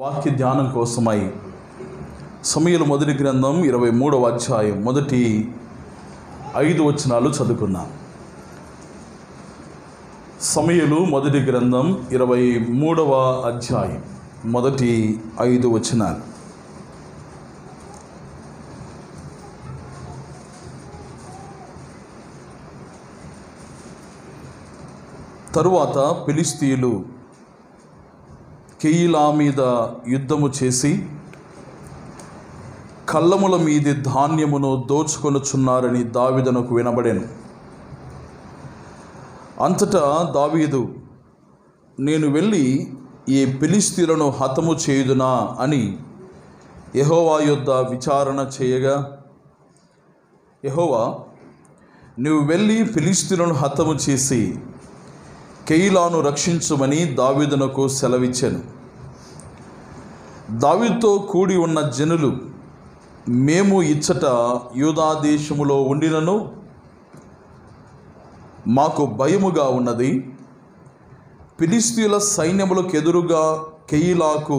వాక్య ధ్యానం కోసమై సమయలు మొదటి గ్రంథం ఇరవై మూడవ అధ్యాయం మొదటి ఐదు వచనాలు చదువుకున్నాను సమయలు మొదటి గ్రంథం ఇరవై మూడవ అధ్యాయం మొదటి ఐదు వచనాలు తరువాత పిలిస్తీలు కెయిలా మీద యుద్ధము చేసి కళ్ళముల మీది ధాన్యమును దోచుకొనుచున్నారని దావిదనకు వినబడాను అంతటా దావీదు నేను వెళ్ళి ఈ పిలిస్తీలను హతము చేయుదునా అని యహోవా యుద్ధ విచారణ చేయగా యహోవా నువ్వు వెళ్ళి పిలిస్తీలను హతము చేసి కెయిలాను రక్షించుమని దావిదునకు సెలవిచ్చాను దావితో కూడి ఉన్న జనులు మేము ఇచ్చట యూదాదేశములో ఉండినను మాకు భయముగా ఉన్నది పిలిస్తీల సైన్యములకు ఎదురుగా కెయిలాకు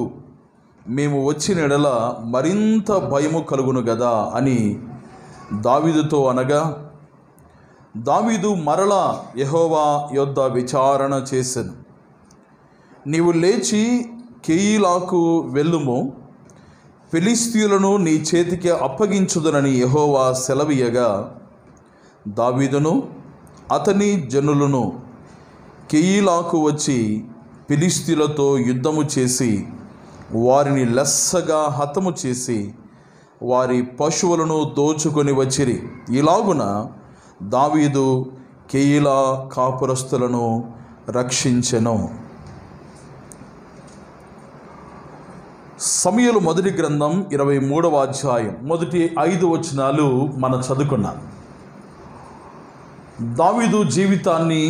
మేము వచ్చిన ఎడల మరింత భయము కలుగును గదా అని దావిదుతో అనగా దావీదు మరలా యహోవా యొద్ద విచారణ చేసెను నీవు లేచి కెయిలాకు వెళ్ళుము ఫిలిస్తీయులను నీ చేతికి అప్పగించుదనని యహోవా సెలవీయగా దావీదును అతని జనులను కెయిలాకు వచ్చి ఫిలిస్తీలతో యుద్ధము చేసి వారిని లెస్సగా హతము చేసి వారి పశువులను దోచుకొని వచ్చిరి ఇలాగున దావీదు కేయిలా కాపురస్తులను రక్షించెను సమయలు మొదటి గ్రంథం ఇరవై మూడవ అధ్యాయం మొదటి ఐదు వచనాలు మనం చదువుకున్నాం దావీదు జీవితాన్ని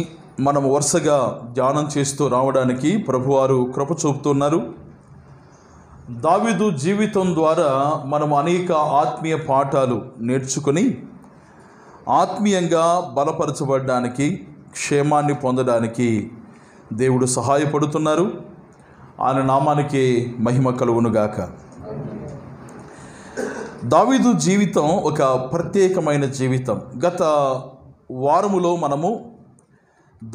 మనం వరుసగా ధ్యానం చేస్తూ రావడానికి ప్రభువారు కృప చూపుతున్నారు దావీదు జీవితం ద్వారా మనం అనేక ఆత్మీయ పాఠాలు నేర్చుకుని ఆత్మీయంగా బలపరచబడడానికి క్షేమాన్ని పొందడానికి దేవుడు సహాయపడుతున్నారు ఆయన నామానికి మహిమ కలువునుగాక దావీదు జీవితం ఒక ప్రత్యేకమైన జీవితం గత వారములో మనము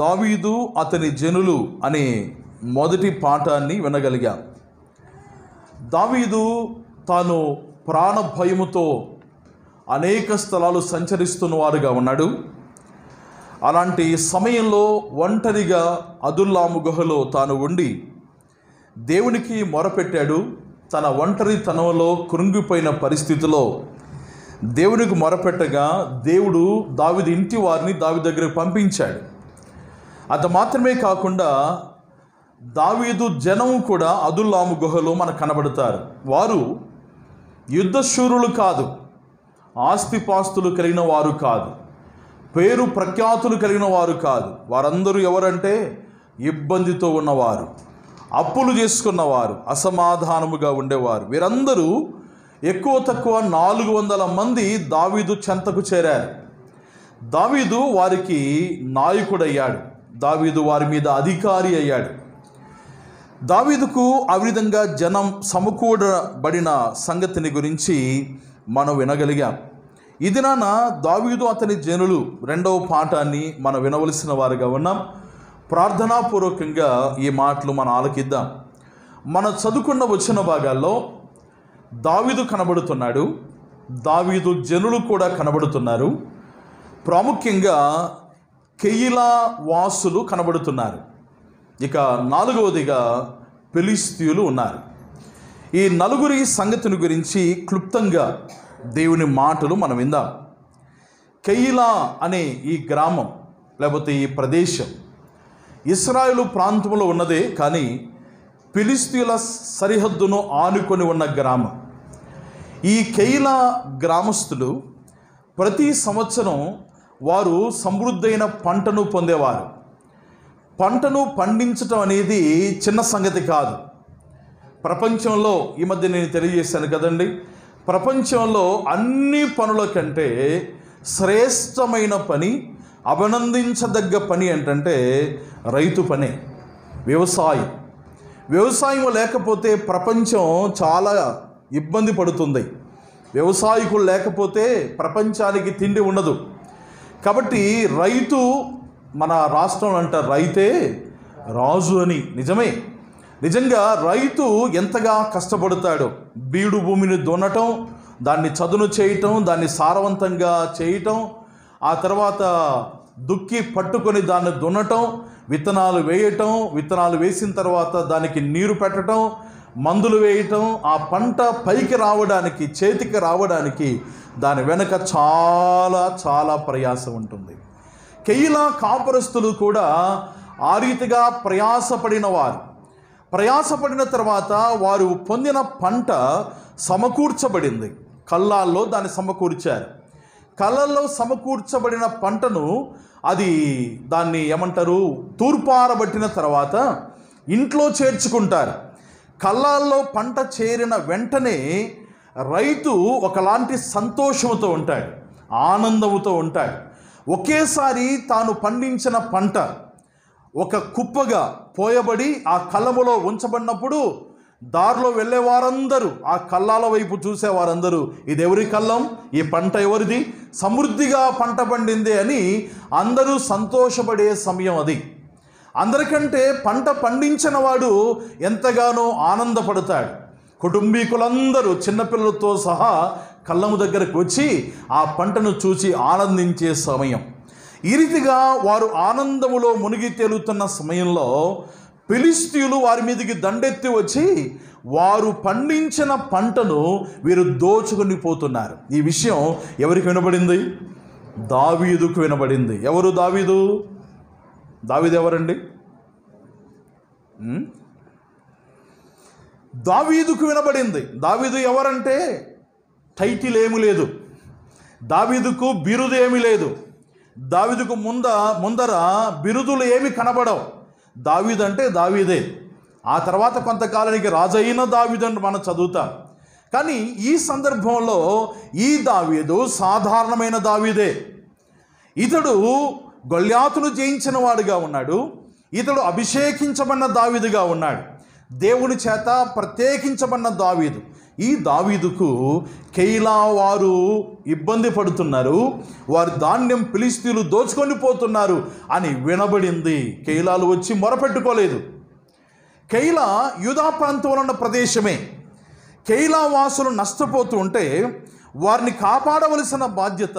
దావీదు అతని జనులు అనే మొదటి పాఠాన్ని వినగలిగాం దావీదు తాను ప్రాణ భయముతో అనేక స్థలాలు సంచరిస్తున్న వారుగా ఉన్నాడు అలాంటి సమయంలో ఒంటరిగా అదుల్లాము గుహలో తాను ఉండి దేవునికి మొరపెట్టాడు తన ఒంటరితనంలో కృంగిపోయిన పరిస్థితిలో దేవునికి మొరపెట్టగా దేవుడు దావిది ఇంటి వారిని దావి దగ్గరకు పంపించాడు అది మాత్రమే కాకుండా దావీదు జనం కూడా అదుల్లాము గుహలో మనకు కనబడతారు వారు యుద్ధశూరులు కాదు ఆస్తిపాస్తులు కలిగిన వారు కాదు పేరు ప్రఖ్యాతులు కలిగిన వారు కాదు వారందరూ ఎవరంటే ఇబ్బందితో ఉన్నవారు అప్పులు చేసుకున్నవారు అసమాధానముగా ఉండేవారు వీరందరూ ఎక్కువ తక్కువ నాలుగు వందల మంది దావీదు చెంతకు చేరారు దావీదు వారికి నాయకుడయ్యాడు దావీదు వారి మీద అధికారి అయ్యాడు దావీదుకు ఆ విధంగా జనం సమకూడబడిన సంగతిని గురించి మనం వినగలిగాం ఇది నాన్న దావీదు అతని జనులు రెండవ పాఠాన్ని మనం వినవలసిన వారుగా ఉన్నాం ప్రార్థనాపూర్వకంగా ఈ మాటలు మనం ఆలకిద్దాం మన చదువుకున్న వచ్చిన భాగాల్లో దావీదు కనబడుతున్నాడు దావీదు జనులు కూడా కనబడుతున్నారు ప్రాముఖ్యంగా కెయిలా వాసులు కనబడుతున్నారు ఇక నాలుగవదిగా పెలిస్తీయులు ఉన్నారు ఈ నలుగురి సంగతిని గురించి క్లుప్తంగా దేవుని మాటలు మనం విందాం కెయిలా అనే ఈ గ్రామం లేకపోతే ఈ ప్రదేశం ఇస్రాయలు ప్రాంతంలో ఉన్నదే కానీ పిలిస్తీల సరిహద్దును ఆనుకొని ఉన్న గ్రామం ఈ కెయిలా గ్రామస్తులు ప్రతి సంవత్సరం వారు సమృద్ధైన పంటను పొందేవారు పంటను పండించటం అనేది చిన్న సంగతి కాదు ప్రపంచంలో ఈ మధ్య నేను తెలియజేశాను కదండి ప్రపంచంలో అన్ని పనుల కంటే శ్రేష్టమైన పని అభినందించదగ్గ పని ఏంటంటే రైతు పనే వ్యవసాయం వ్యవసాయం లేకపోతే ప్రపంచం చాలా ఇబ్బంది పడుతుంది వ్యవసాయకులు లేకపోతే ప్రపంచానికి తిండి ఉండదు కాబట్టి రైతు మన రాష్ట్రం అంట రైతే రాజు అని నిజమే నిజంగా రైతు ఎంతగా కష్టపడతాడు బీడు భూమిని దున్నటం దాన్ని చదును చేయటం దాన్ని సారవంతంగా చేయటం ఆ తర్వాత దుక్కి పట్టుకొని దాన్ని దున్నటం విత్తనాలు వేయటం విత్తనాలు వేసిన తర్వాత దానికి నీరు పెట్టడం మందులు వేయటం ఆ పంట పైకి రావడానికి చేతికి రావడానికి దాని వెనుక చాలా చాలా ప్రయాసం ఉంటుంది కెయిలా కాపురస్తులు కూడా ఆ రీతిగా ప్రయాసపడిన వారు ప్రయాసపడిన తర్వాత వారు పొందిన పంట సమకూర్చబడింది కళ్ళాల్లో దాన్ని సమకూర్చారు కళ్ళల్లో సమకూర్చబడిన పంటను అది దాన్ని ఏమంటారు తూర్పారబట్టిన తర్వాత ఇంట్లో చేర్చుకుంటారు కళ్ళాల్లో పంట చేరిన వెంటనే రైతు ఒకలాంటి సంతోషంతో ఉంటాడు ఆనందంతో ఉంటాడు ఒకేసారి తాను పండించిన పంట ఒక కుప్పగా పోయబడి ఆ కళ్ళములో ఉంచబడినప్పుడు దారిలో వెళ్ళే వారందరూ ఆ కళ్ళాల వైపు చూసేవారందరూ ఇది ఎవరి కళ్ళం ఈ పంట ఎవరిది సమృద్ధిగా పంట పండింది అని అందరూ సంతోషపడే సమయం అది అందరికంటే పంట పండించిన వాడు ఎంతగానో ఆనందపడతాడు కుటుంబీకులందరూ చిన్నపిల్లలతో సహా కళ్ళము దగ్గరకు వచ్చి ఆ పంటను చూసి ఆనందించే సమయం ఈ రీతిగా వారు ఆనందములో మునిగి తేలుతున్న సమయంలో పిలిస్తీయులు వారి మీదకి దండెత్తి వచ్చి వారు పండించిన పంటను వీరు దోచుకుని పోతున్నారు ఈ విషయం ఎవరికి వినబడింది దావీదుకు వినబడింది ఎవరు దావీదు దావీదు ఎవరండి దావీదుకు వినబడింది దావీదు ఎవరంటే టైటిల్ ఏమి లేదు దావీదుకు ఏమీ లేదు దావిదుకు ముంద ముందర బిరుదులు ఏమి కనబడవు దావీదంటే దావీదే ఆ తర్వాత కొంతకాలానికి రాజైన దావీదని మనం చదువుతాం కానీ ఈ సందర్భంలో ఈ దావీదు సాధారణమైన దావీదే ఇతడు గొల్యాతును జయించిన వాడుగా ఉన్నాడు ఇతడు అభిషేకించబడిన దావీదుగా ఉన్నాడు దేవుని చేత ప్రత్యేకించబడిన దావీదు ఈ దావీదుకు కెయిలా వారు ఇబ్బంది పడుతున్నారు వారి ధాన్యం పిలిస్తీలు దోచుకొని పోతున్నారు అని వినబడింది కెయిలాలు వచ్చి మొరపెట్టుకోలేదు కెయిలా యూదా ప్రాంతంలో ఉన్న ప్రదేశమే కెయిలా వాసులు నష్టపోతూ ఉంటే వారిని కాపాడవలసిన బాధ్యత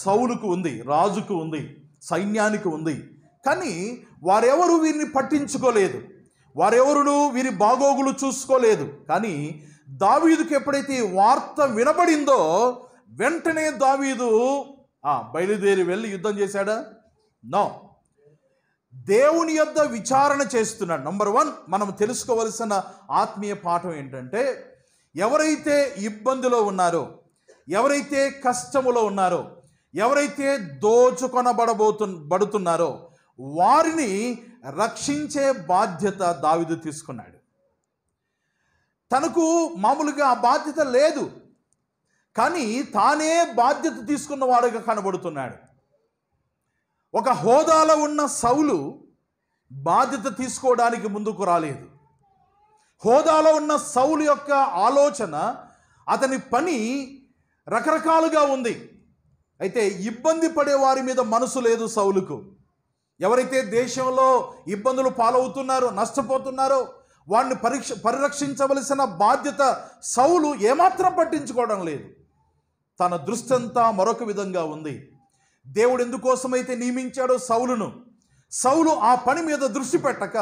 సౌలుకు ఉంది రాజుకు ఉంది సైన్యానికి ఉంది కానీ వారెవరు వీరిని పట్టించుకోలేదు వారెవరు వీరి బాగోగులు చూసుకోలేదు కానీ దావీదుకి ఎప్పుడైతే వార్త వినబడిందో వెంటనే దావీదు బయలుదేరి వెళ్ళి యుద్ధం చేశాడా నో దేవుని యొద్ద విచారణ చేస్తున్నాడు నంబర్ వన్ మనం తెలుసుకోవలసిన ఆత్మీయ పాఠం ఏంటంటే ఎవరైతే ఇబ్బందిలో ఉన్నారో ఎవరైతే కష్టములో ఉన్నారో ఎవరైతే దోచుకొనబడబోతు బడుతున్నారో వారిని రక్షించే బాధ్యత దావిదు తీసుకున్నాడు తనకు మామూలుగా బాధ్యత లేదు కానీ తానే బాధ్యత తీసుకున్నవాడుగా కనబడుతున్నాడు ఒక హోదాలో ఉన్న సౌలు బాధ్యత తీసుకోవడానికి ముందుకు రాలేదు హోదాలో ఉన్న సౌలు యొక్క ఆలోచన అతని పని రకరకాలుగా ఉంది అయితే ఇబ్బంది పడే వారి మీద మనసు లేదు సౌలుకు ఎవరైతే దేశంలో ఇబ్బందులు పాలవుతున్నారో నష్టపోతున్నారో వాడిని పరీక్ష పరిరక్షించవలసిన బాధ్యత సౌలు ఏమాత్రం పట్టించుకోవడం లేదు తన దృష్టంతా మరొక విధంగా ఉంది దేవుడు ఎందుకోసమైతే నియమించాడో సౌలును సౌలు ఆ పని మీద దృష్టి పెట్టక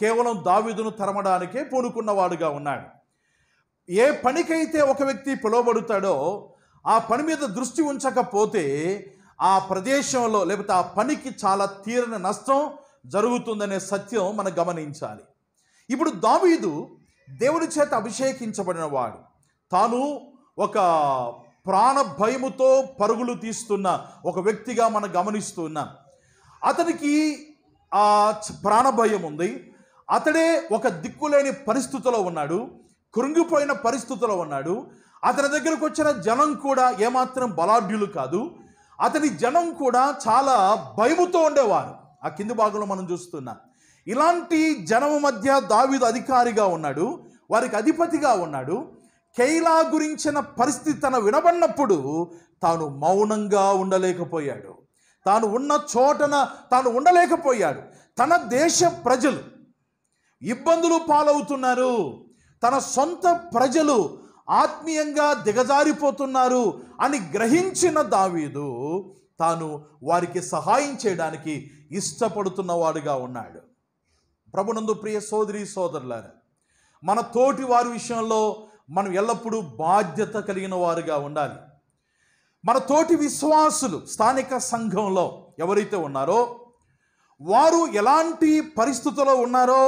కేవలం దావీదును తరమడానికే పూనుకున్నవాడుగా ఉన్నాడు ఏ పనికైతే ఒక వ్యక్తి పిలువబడుతాడో ఆ పని మీద దృష్టి ఉంచకపోతే ఆ ప్రదేశంలో లేకపోతే ఆ పనికి చాలా తీరని నష్టం జరుగుతుందనే సత్యం మనం గమనించాలి ఇప్పుడు దావీదు దేవుని చేత అభిషేకించబడిన వాడు తాను ఒక ప్రాణ భయముతో పరుగులు తీస్తున్న ఒక వ్యక్తిగా మనం గమనిస్తున్నాం అతనికి ఆ ప్రాణ భయం ఉంది అతడే ఒక దిక్కులేని పరిస్థితిలో ఉన్నాడు కృంగిపోయిన పరిస్థితిలో ఉన్నాడు అతని దగ్గరకు వచ్చిన జనం కూడా ఏమాత్రం బలాఢ్యులు కాదు అతని జనం కూడా చాలా భయముతో ఉండేవారు ఆ కింది భాగంలో మనం చూస్తున్నాం ఇలాంటి జనము మధ్య దావిదు అధికారిగా ఉన్నాడు వారికి అధిపతిగా ఉన్నాడు కైలా గురించిన పరిస్థితి తన వినబడినప్పుడు తాను మౌనంగా ఉండలేకపోయాడు తాను ఉన్న చోటన తాను ఉండలేకపోయాడు తన దేశ ప్రజలు ఇబ్బందులు పాలవుతున్నారు తన సొంత ప్రజలు ఆత్మీయంగా దిగజారిపోతున్నారు అని గ్రహించిన దావీదు తాను వారికి సహాయం చేయడానికి ఇష్టపడుతున్నవాడుగా ఉన్నాడు ప్రభునందు ప్రియ సోదరి సోదరులారు మన తోటి వారి విషయంలో మనం ఎల్లప్పుడూ బాధ్యత కలిగిన వారుగా ఉండాలి మన తోటి విశ్వాసులు స్థానిక సంఘంలో ఎవరైతే ఉన్నారో వారు ఎలాంటి పరిస్థితుల్లో ఉన్నారో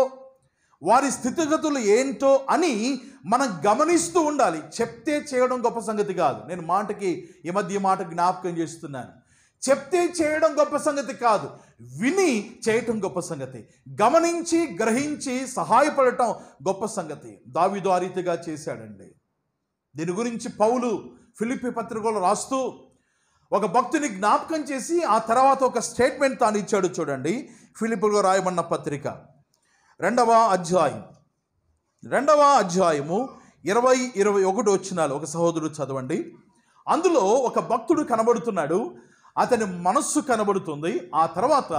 వారి స్థితిగతులు ఏంటో అని మనం గమనిస్తూ ఉండాలి చెప్తే చేయడం గొప్ప సంగతి కాదు నేను మాటకి ఈ మధ్య మాట జ్ఞాపకం చేస్తున్నాను చెప్తే చేయడం గొప్ప సంగతి కాదు విని చేయటం గొప్ప సంగతి గమనించి గ్రహించి సహాయపడటం గొప్ప సంగతి దావిదు ఆ రీతిగా చేశాడండి దీని గురించి పౌలు ఫిలిపి పత్రికలు రాస్తూ ఒక భక్తుని జ్ఞాపకం చేసి ఆ తర్వాత ఒక స్టేట్మెంట్ తాను ఇచ్చాడు చూడండి ఫిలిపులు రాయమన్న పత్రిక రెండవ అధ్యాయం రెండవ అధ్యాయము ఇరవై ఇరవై ఒకటి వచ్చినాలు ఒక సహోదరుడు చదవండి అందులో ఒక భక్తుడు కనబడుతున్నాడు అతని మనస్సు కనబడుతుంది ఆ తర్వాత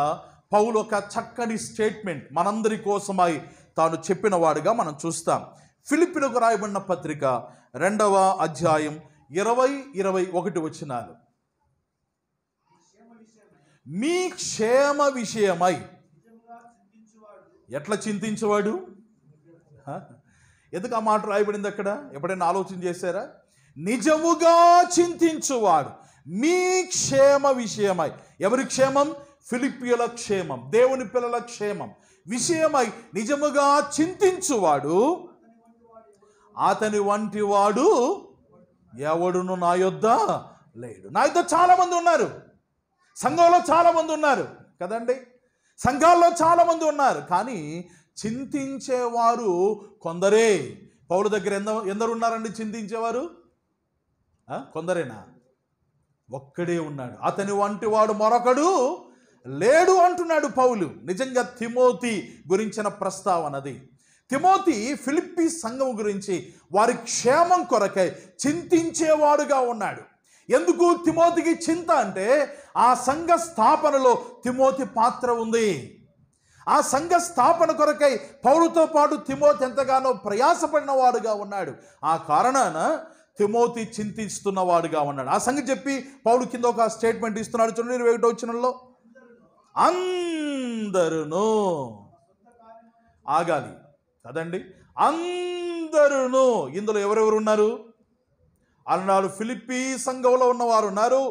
పౌలు ఒక చక్కని స్టేట్మెంట్ మనందరి కోసమై తాను చెప్పిన వాడుగా మనం చూస్తాం ఫిలిపిలకు రాయబడిన పత్రిక రెండవ అధ్యాయం ఇరవై ఇరవై ఒకటి వచ్చినాలు మీ క్షేమ విషయమై ఎట్లా చింతించేవాడు ఎందుకు ఆ మాట రాయబడింది అక్కడ ఎప్పుడైనా ఆలోచన చేశారా నిజముగా చింతించువాడు మీ క్షేమ విషయమై ఎవరి క్షేమం ఫిలిపియల క్షేమం దేవుని పిల్లల క్షేమం విషయమై నిజముగా చింతించువాడు అతని వంటి వాడు ఎవడును నా యొద్ద లేడు నా యొద్ద చాలామంది ఉన్నారు సంఘంలో చాలామంది ఉన్నారు కదండి సంఘాల్లో చాలామంది ఉన్నారు కానీ చింతించేవారు కొందరే పౌరు దగ్గర ఎంత ఎందరు ఉన్నారండి చింతించేవారు కొందరేనా ఒక్కడే ఉన్నాడు అతని వంటి వాడు మరొకడు లేడు అంటున్నాడు పౌలు నిజంగా తిమోతి గురించిన ప్రస్తావనది తిమోతి ఫిలిప్పీ సంఘం గురించి వారి క్షేమం కొరకై చింతించేవాడుగా ఉన్నాడు ఎందుకు తిమోతికి చింత అంటే ఆ సంఘ స్థాపనలో తిమోతి పాత్ర ఉంది ఆ సంఘ స్థాపన కొరకై పౌరుతో పాటు తిమోతి ఎంతగానో ప్రయాసపడిన వాడుగా ఉన్నాడు ఆ కారణాన తిమోతి చింతిస్తున్నవాడుగా ఉన్నాడు ఆ సంగతి చెప్పి పౌలు కింద ఒక స్టేట్మెంట్ ఇస్తున్నాడు చూడండి ఇరవై ఒకటో వచ్చినలో అందరును ఆగాలి కదండి అందరును ఇందులో ఎవరెవరు ఉన్నారు అన్నాడు ఫిలిప్పీ సంఘంలో ఉన్నవారు ఉన్నారు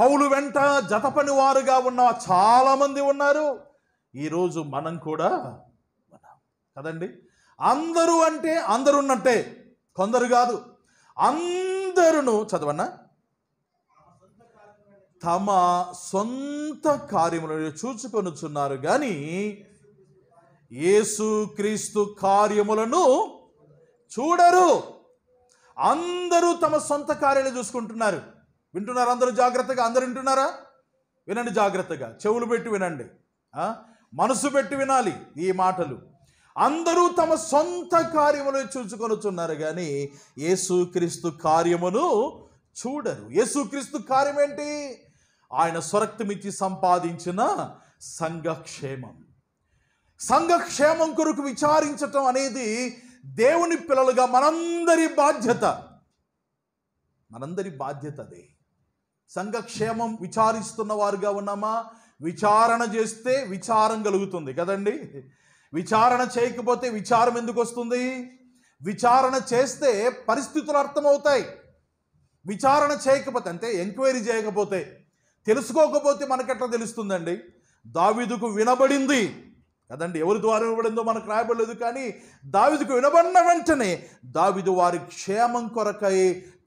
పౌలు వెంట జతపని వారుగా ఉన్న చాలామంది ఉన్నారు ఈరోజు మనం కూడా కదండి అందరూ అంటే ఉన్నట్టే కొందరు కాదు అందరూ చదవన్నా తమ సొంత కార్యములను చూచుకొనుచున్నారు కానీ యేసుక్రీస్తు కార్యములను చూడరు అందరూ తమ సొంత కార్యాలు చూసుకుంటున్నారు వింటున్నారు అందరూ జాగ్రత్తగా అందరు వింటున్నారా వినండి జాగ్రత్తగా చెవులు పెట్టి వినండి మనసు పెట్టి వినాలి ఈ మాటలు అందరూ తమ సొంత కార్యములు చూచుకొనుచున్నారు కానీ యేసుక్రీస్తు కార్యమును చూడరు యేసుక్రీస్తు కార్యం ఏంటి ఆయన స్వరక్తమిచ్చి సంపాదించిన సంఘక్షేమం సంఘక్షేమం కొరకు విచారించటం అనేది దేవుని పిల్లలుగా మనందరి బాధ్యత మనందరి బాధ్యత అదే సంఘక్షేమం విచారిస్తున్న వారుగా ఉన్నామా విచారణ చేస్తే విచారం కలుగుతుంది కదండి విచారణ చేయకపోతే విచారం ఎందుకు వస్తుంది విచారణ చేస్తే పరిస్థితులు అర్థమవుతాయి విచారణ చేయకపోతే అంటే ఎంక్వైరీ చేయకపోతే తెలుసుకోకపోతే మనకు ఎట్లా తెలుస్తుందండి దావిదుకు వినబడింది కదండి ఎవరి ద్వారా వినబడిందో మనకు రాయబడలేదు కానీ దావిదుకు వినబడిన వెంటనే దావిదు వారి క్షేమం కొరకై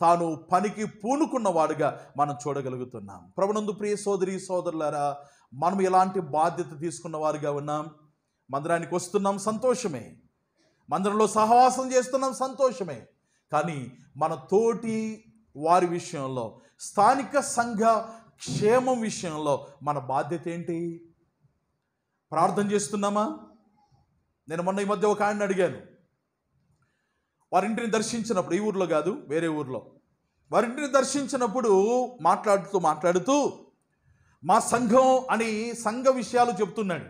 తాను పనికి పూనుకున్నవాడుగా మనం చూడగలుగుతున్నాం ప్రభునందు ప్రియ సోదరి సోదరులారా మనం ఎలాంటి బాధ్యత తీసుకున్న వారుగా ఉన్నాం మందిరానికి వస్తున్నాం సంతోషమే మందిరంలో సహవాసం చేస్తున్నాం సంతోషమే కానీ మన తోటి వారి విషయంలో స్థానిక సంఘ క్షేమం విషయంలో మన బాధ్యత ఏంటి ప్రార్థన చేస్తున్నామా నేను మొన్న ఈ మధ్య ఒక ఆయన అడిగాను వారింటిని దర్శించినప్పుడు ఈ ఊర్లో కాదు వేరే ఊర్లో వారింటిని దర్శించినప్పుడు మాట్లాడుతూ మాట్లాడుతూ మా సంఘం అని సంఘ విషయాలు చెప్తున్నాడు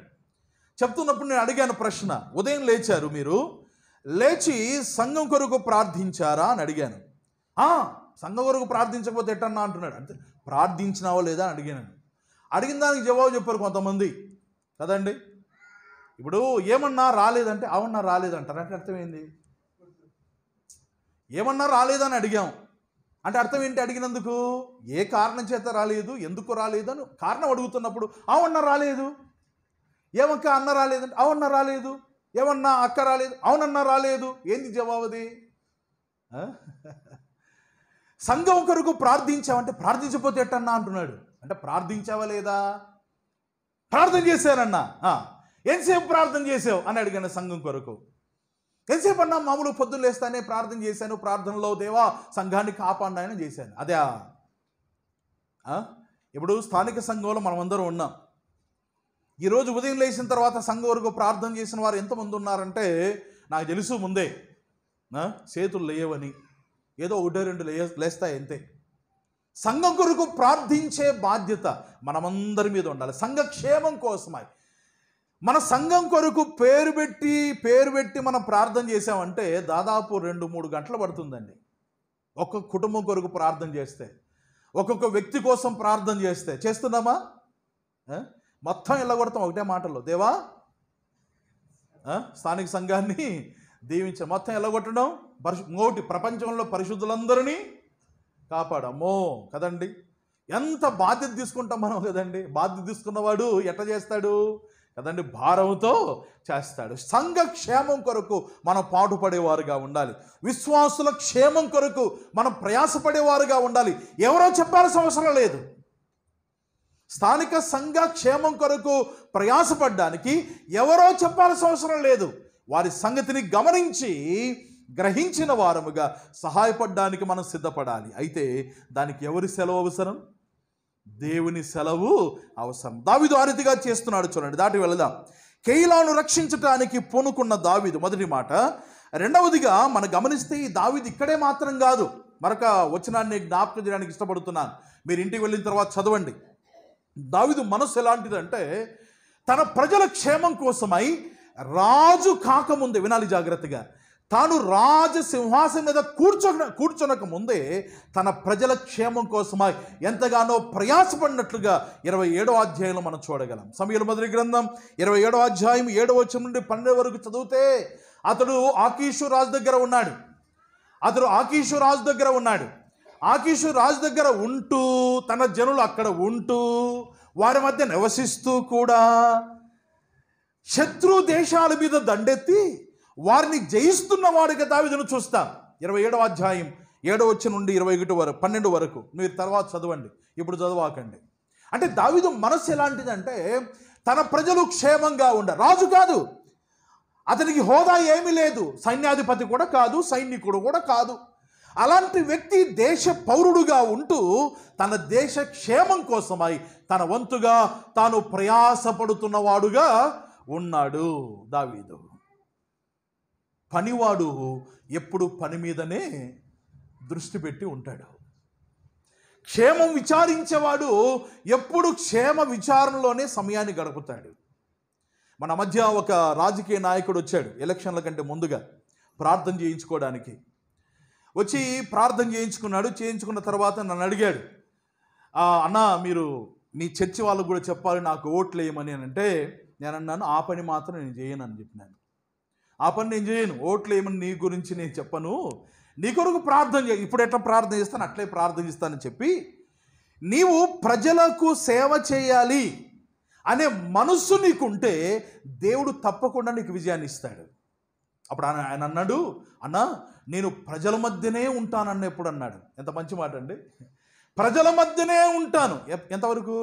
చెప్తున్నప్పుడు నేను అడిగాను ప్రశ్న ఉదయం లేచారు మీరు లేచి సంఘం కొరకు ప్రార్థించారా అని అడిగాను సంఘం కొరకు ప్రార్థించకపోతే ఎట్టన్నా అంటున్నాడు అంటే ప్రార్థించినావో లేదా అని అడిగాను అడిగిన దానికి జవాబు చెప్పారు కొంతమంది కదండి ఇప్పుడు ఏమన్నా రాలేదంటే అవునా రాలేదంటారు అంటే అర్థమైంది ఏమన్నా రాలేదని అడిగాం అంటే అర్థం ఏంటి అడిగినందుకు ఏ కారణం చేత రాలేదు ఎందుకు రాలేదు అని కారణం అడుగుతున్నప్పుడు అవునా రాలేదు ఏమక్క అన్న రాలేదంటే అవునన్నా రాలేదు ఏమన్నా అక్క రాలేదు అవునన్నా రాలేదు ఏంది జవాబుది సంఘం కొరకు ప్రార్థించావంటే ప్రార్థించకపోతే ఎట్టన్నా అంటున్నాడు అంటే ప్రార్థించావా లేదా ప్రార్థన చేశానన్నా ఎంతసేపు ప్రార్థన చేసావు అని అడిగాను సంఘం కొరకు ఎంతసేపు అన్నా మామూలు పొద్దున్న లేస్తానే ప్రార్థన చేశాను ప్రార్థనలో దేవా సంఘాన్ని కాపాడాయని చేశాను అదే ఇప్పుడు స్థానిక సంఘంలో మనమందరం ఉన్నాం ఈరోజు ఉదయం లేచిన తర్వాత సంఘ వరకు ప్రార్థన చేసిన వారు ఎంతమంది ఉన్నారంటే నాకు తెలుసు ముందే చేతులు లేవని ఏదో ఒకటే రెండు లే లేస్తాయి అంతే సంఘం కొరకు ప్రార్థించే బాధ్యత మనమందరి మీద ఉండాలి సంఘక్షేమం కోసమై మన సంఘం కొరకు పేరు పెట్టి పేరు పెట్టి మనం ప్రార్థన చేసామంటే దాదాపు రెండు మూడు గంటలు పడుతుందండి ఒక్కొక్క కుటుంబం కొరకు ప్రార్థన చేస్తే ఒక్కొక్క వ్యక్తి కోసం ప్రార్థన చేస్తే చేస్తున్నామా మొత్తం వెళ్ళగొడతాం ఒకటే మాటలు దేవా స్థానిక సంఘాన్ని దీవించడం మొత్తం వెళ్ళగొట్టడం పరిశు ఇంకోటి ప్రపంచంలో పరిశుద్ధులందరినీ కాపాడమో కదండి ఎంత బాధ్యత తీసుకుంటాం మనం కదండి బాధ్యత తీసుకున్నవాడు ఎట్ట చేస్తాడు కదండి భారంతో చేస్తాడు సంఘ క్షేమం కొరకు మనం పాటుపడేవారుగా ఉండాలి విశ్వాసుల క్షేమం కొరకు మనం ప్రయాసపడేవారుగా ఉండాలి ఎవరో చెప్పాల్సిన అవసరం లేదు స్థానిక సంఘ క్షేమం కొరకు ప్రయాసపడ్డానికి ఎవరో చెప్పాల్సిన అవసరం లేదు వారి సంగతిని గమనించి గ్రహించిన వారముగా సహాయపడడానికి మనం సిద్ధపడాలి అయితే దానికి ఎవరి సెలవు అవసరం దేవుని సెలవు అవసరం దావిదు ఆ రీతిగా చేస్తున్నాడు చూడండి దాటి వెళదాం కేయిలాను రక్షించటానికి పూనుకున్న దావిదు మొదటి మాట రెండవదిగా మనం గమనిస్తే ఈ దావిది ఇక్కడే మాత్రం కాదు మరొక వచనాన్ని జ్ఞాపకం చేయడానికి ఇష్టపడుతున్నాను మీరు ఇంటికి వెళ్ళిన తర్వాత చదవండి దావిదు మనసు ఎలాంటిదంటే తన ప్రజల క్షేమం కోసమై రాజు కాకముందే వినాలి జాగ్రత్తగా తాను రాజ సింహాసనం మీద కూర్చొని కూర్చొనక ముందే తన ప్రజల క్షేమం కోసమై ఎంతగానో ప్రయాసపడినట్లుగా ఇరవై ఏడో అధ్యాయంలో మనం చూడగలం సమీర మొదటి గ్రంథం ఇరవై ఏడో అధ్యాయం ఏడో వచ్చిన నుండి పన్నెండు వరకు చదివితే అతడు ఆకీషు రాజు దగ్గర ఉన్నాడు అతడు ఆకీషు రాజు దగ్గర ఉన్నాడు ఆకీషు రాజు దగ్గర ఉంటూ తన జనులు అక్కడ ఉంటూ వారి మధ్య నివసిస్తూ కూడా శత్రు దేశాల మీద దండెత్తి వారిని జయిస్తున్న వాడికి దావిదను చూస్తాం ఇరవై ఏడవ అధ్యాయం ఏడవ వచ్చి నుండి ఇరవై ఒకటి వరకు పన్నెండు వరకు మీరు తర్వాత చదవండి ఇప్పుడు చదవాకండి అంటే దావిదు మనస్సు ఎలాంటిదంటే తన ప్రజలు క్షేమంగా ఉండ రాజు కాదు అతనికి హోదా ఏమీ లేదు సైన్యాధిపతి కూడా కాదు సైనికుడు కూడా కాదు అలాంటి వ్యక్తి దేశ పౌరుడుగా ఉంటూ తన దేశ క్షేమం కోసమై తన వంతుగా తాను ప్రయాసపడుతున్నవాడుగా ఉన్నాడు దావీదు పనివాడు ఎప్పుడు పని మీదనే దృష్టి పెట్టి ఉంటాడు క్షేమం విచారించేవాడు ఎప్పుడు క్షేమ విచారణలోనే సమయాన్ని గడుపుతాడు మన మధ్య ఒక రాజకీయ నాయకుడు వచ్చాడు ఎలక్షన్ల కంటే ముందుగా ప్రార్థన చేయించుకోవడానికి వచ్చి ప్రార్థన చేయించుకున్నాడు చేయించుకున్న తర్వాత నన్ను అడిగాడు అన్న మీరు మీ చర్చి వాళ్ళకు కూడా చెప్పాలి నాకు ఓట్లు వేయమని అని అంటే నేను అన్నాను ఆ పని మాత్రం నేను చేయను అని చెప్పినాను ఆ పని నేను చేయను ఓట్లు వేయమని నీ గురించి నేను చెప్పను నీ కొరకు ప్రార్థన చే ఇప్పుడు ఎట్లా ప్రార్థన చేస్తాను అట్లే ప్రార్థన చేస్తానని చెప్పి నీవు ప్రజలకు సేవ చేయాలి అనే మనస్సు నీకుంటే దేవుడు తప్పకుండా నీకు విజయాన్ని ఇస్తాడు అప్పుడు ఆయన అన్నాడు అన్న నేను ప్రజల మధ్యనే ఉంటానన్న ఎప్పుడు అన్నాడు ఎంత మంచి మాట అండి ప్రజల మధ్యనే ఉంటాను ఎంతవరకు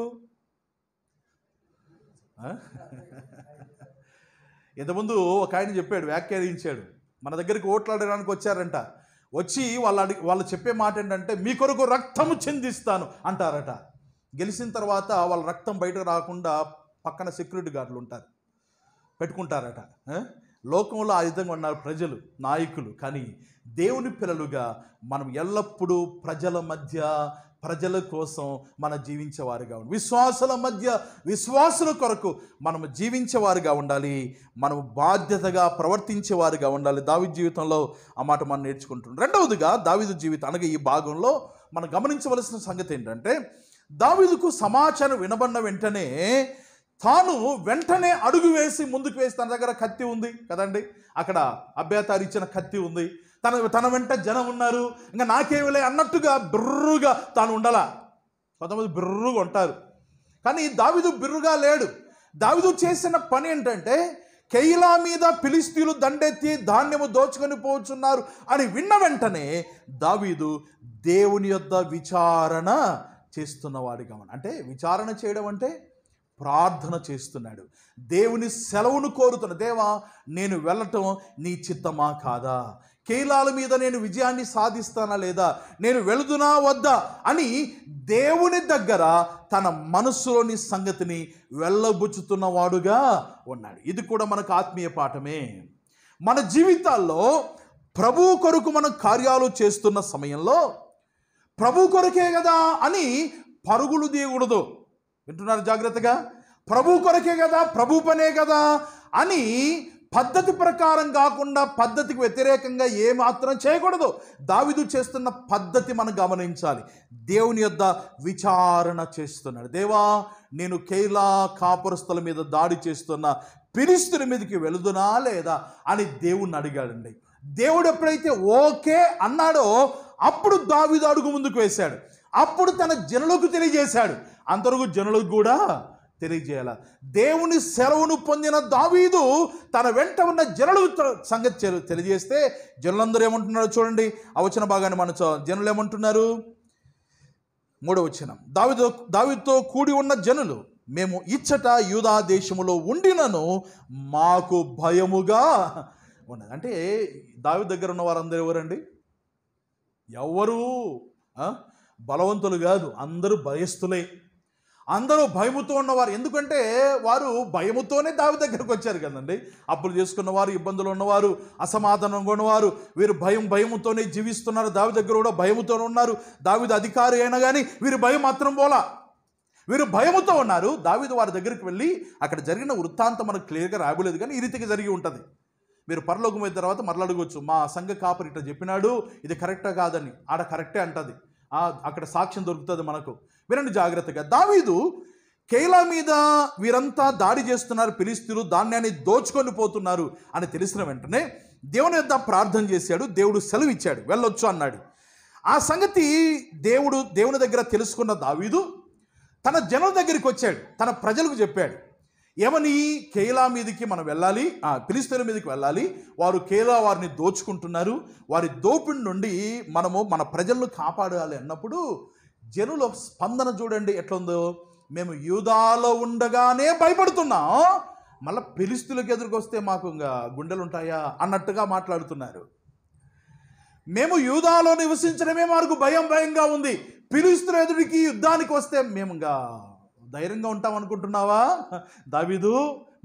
ఇంతకుముందు ఒక ఆయన చెప్పాడు వ్యాఖ్యానించాడు మన దగ్గరికి ఓట్లాడడానికి వచ్చారంట వచ్చి వాళ్ళు అడిగి వాళ్ళు చెప్పే మాట ఏంటంటే మీ కొరకు రక్తము చెందిస్తాను అంటారట గెలిచిన తర్వాత వాళ్ళ రక్తం బయటకు రాకుండా పక్కన సెక్యూరిటీ గార్డులు ఉంటారు పెట్టుకుంటారట లోకంలో ఆ విధంగా ఉన్నారు ప్రజలు నాయకులు కానీ దేవుని పిల్లలుగా మనం ఎల్లప్పుడూ ప్రజల మధ్య ప్రజల కోసం మనం జీవించేవారుగా ఉండాలి విశ్వాసుల మధ్య విశ్వాసుల కొరకు మనము జీవించేవారుగా ఉండాలి మనం బాధ్యతగా ప్రవర్తించేవారుగా ఉండాలి దావి జీవితంలో ఆ మాట మనం నేర్చుకుంటున్నాం రెండవదిగా దావిదు జీవితం అనగా ఈ భాగంలో మనం గమనించవలసిన సంగతి ఏంటంటే దావిదుకు సమాచారం వినబడిన వెంటనే తాను వెంటనే అడుగు వేసి ముందుకు వేసి తన దగ్గర కత్తి ఉంది కదండి అక్కడ అభ్యతారు ఇచ్చిన కత్తి ఉంది తన తన వెంట జనం ఉన్నారు ఇంకా నాకేమిలే అన్నట్టుగా బిర్రుగా తాను ఉండాల కొంతమంది బిర్రుగా ఉంటారు కానీ దావిదు బిర్రుగా లేడు దావిదు చేసిన పని ఏంటంటే కెయిలా మీద పిలిస్తీలు దండెత్తి ధాన్యము దోచుకొని పోచున్నారు అని విన్న వెంటనే దావీదు దేవుని యొద్ విచారణ గమన అంటే విచారణ చేయడం అంటే ప్రార్థన చేస్తున్నాడు దేవుని సెలవును కోరుతున్న దేవా నేను వెళ్ళటం నీ చిత్తమా కాదా కేలాల మీద నేను విజయాన్ని సాధిస్తానా లేదా నేను వెళుదునా వద్దా అని దేవుని దగ్గర తన మనస్సులోని సంగతిని వెళ్ళబుచ్చుతున్నవాడుగా ఉన్నాడు ఇది కూడా మనకు ఆత్మీయ పాఠమే మన జీవితాల్లో ప్రభు కొరకు మనం కార్యాలు చేస్తున్న సమయంలో ప్రభు కొరకే కదా అని పరుగులు తీయకూడదు వింటున్నారు జాగ్రత్తగా ప్రభు కొరకే కదా ప్రభు పనే కదా అని పద్ధతి ప్రకారం కాకుండా పద్ధతికి వ్యతిరేకంగా ఏమాత్రం చేయకూడదు దావిదు చేస్తున్న పద్ధతి మనం గమనించాలి దేవుని యొద్ద విచారణ చేస్తున్నాడు దేవా నేను కేలా కాపురస్తుల మీద దాడి చేస్తున్న పిరిస్తుల మీదకి వెళుదునా లేదా అని దేవుణ్ణి అడిగాడండి దేవుడు ఎప్పుడైతే ఓకే అన్నాడో అప్పుడు దావిదు అడుగు ముందుకు వేశాడు అప్పుడు తన జనులకు తెలియజేశాడు అంతవరకు జనులకు కూడా తెలియజేయాల దేవుని సెలవును పొందిన దావీదు తన వెంట ఉన్న జనులు సంగతి తెలియజేస్తే జనులందరూ ఏమంటున్నారు చూడండి ఆ వచన భాగాన్ని మన జనులు ఏమంటున్నారు మూడవ వచనం దావితో దావితో కూడి ఉన్న జనులు మేము ఇచ్చట యూదా దేశములో ఉండినను మాకు భయముగా ఉన్నది అంటే దావి దగ్గర ఉన్న వారందరూ ఎవరండి ఎవరు బలవంతులు కాదు అందరూ భయస్థులే అందరూ భయముతో ఉన్నవారు ఎందుకంటే వారు భయముతోనే దావి దగ్గరకు వచ్చారు కదండి అప్పులు చేసుకున్నవారు ఇబ్బందులు ఉన్నవారు అసమాధానంగా ఉన్నవారు వీరు భయం భయముతోనే జీవిస్తున్నారు దావి దగ్గర కూడా భయముతోనే ఉన్నారు దావిది అధికారి అయినా కానీ వీరు భయం మాత్రం పోలా వీరు భయముతో ఉన్నారు దావిది వారి దగ్గరికి వెళ్ళి అక్కడ జరిగిన వృత్తాంతం మనకు క్లియర్గా రాబోలేదు కానీ ఈ రీతిగా జరిగి ఉంటుంది మీరు పరలోకం అయిన తర్వాత మరలడగవచ్చు మా సంఘ కాపరిట ఇట్లా చెప్పినాడు ఇది కరెక్టా కాదని ఆడ కరెక్టే అంటుంది అక్కడ సాక్ష్యం దొరుకుతుంది మనకు వినండి జాగ్రత్తగా దావీదు కేలా మీద వీరంతా దాడి చేస్తున్నారు పిలిస్తున్నారు ధాన్యాన్ని దోచుకొని పోతున్నారు అని తెలిసిన వెంటనే దేవుని యొక్క ప్రార్థన చేశాడు దేవుడు సెలవు ఇచ్చాడు వెళ్ళొచ్చు అన్నాడు ఆ సంగతి దేవుడు దేవుని దగ్గర తెలుసుకున్న దావీదు తన జనం దగ్గరికి వచ్చాడు తన ప్రజలకు చెప్పాడు ఏమని కేలా మీదకి మనం వెళ్ళాలి ఫిలిస్తీన్ల మీదకి వెళ్ళాలి వారు కేలా వారిని దోచుకుంటున్నారు వారి దోపిడి నుండి మనము మన ప్రజలను కాపాడాలి అన్నప్పుడు జనుల స్పందన చూడండి ఎట్లుందో మేము యూదాలో ఉండగానే భయపడుతున్నాం మళ్ళీ పిలిస్తులకు ఎదురుకొస్తే మాకు ఇంకా గుండెలు ఉంటాయా అన్నట్టుగా మాట్లాడుతున్నారు మేము యూదాలో నివసించడమే మాకు భయం భయంగా ఉంది పిలుస్తులు ఎదుడికి యుద్ధానికి వస్తే మేము ఇంకా ధైర్యంగా ఉంటాం అనుకుంటున్నావా దావీదు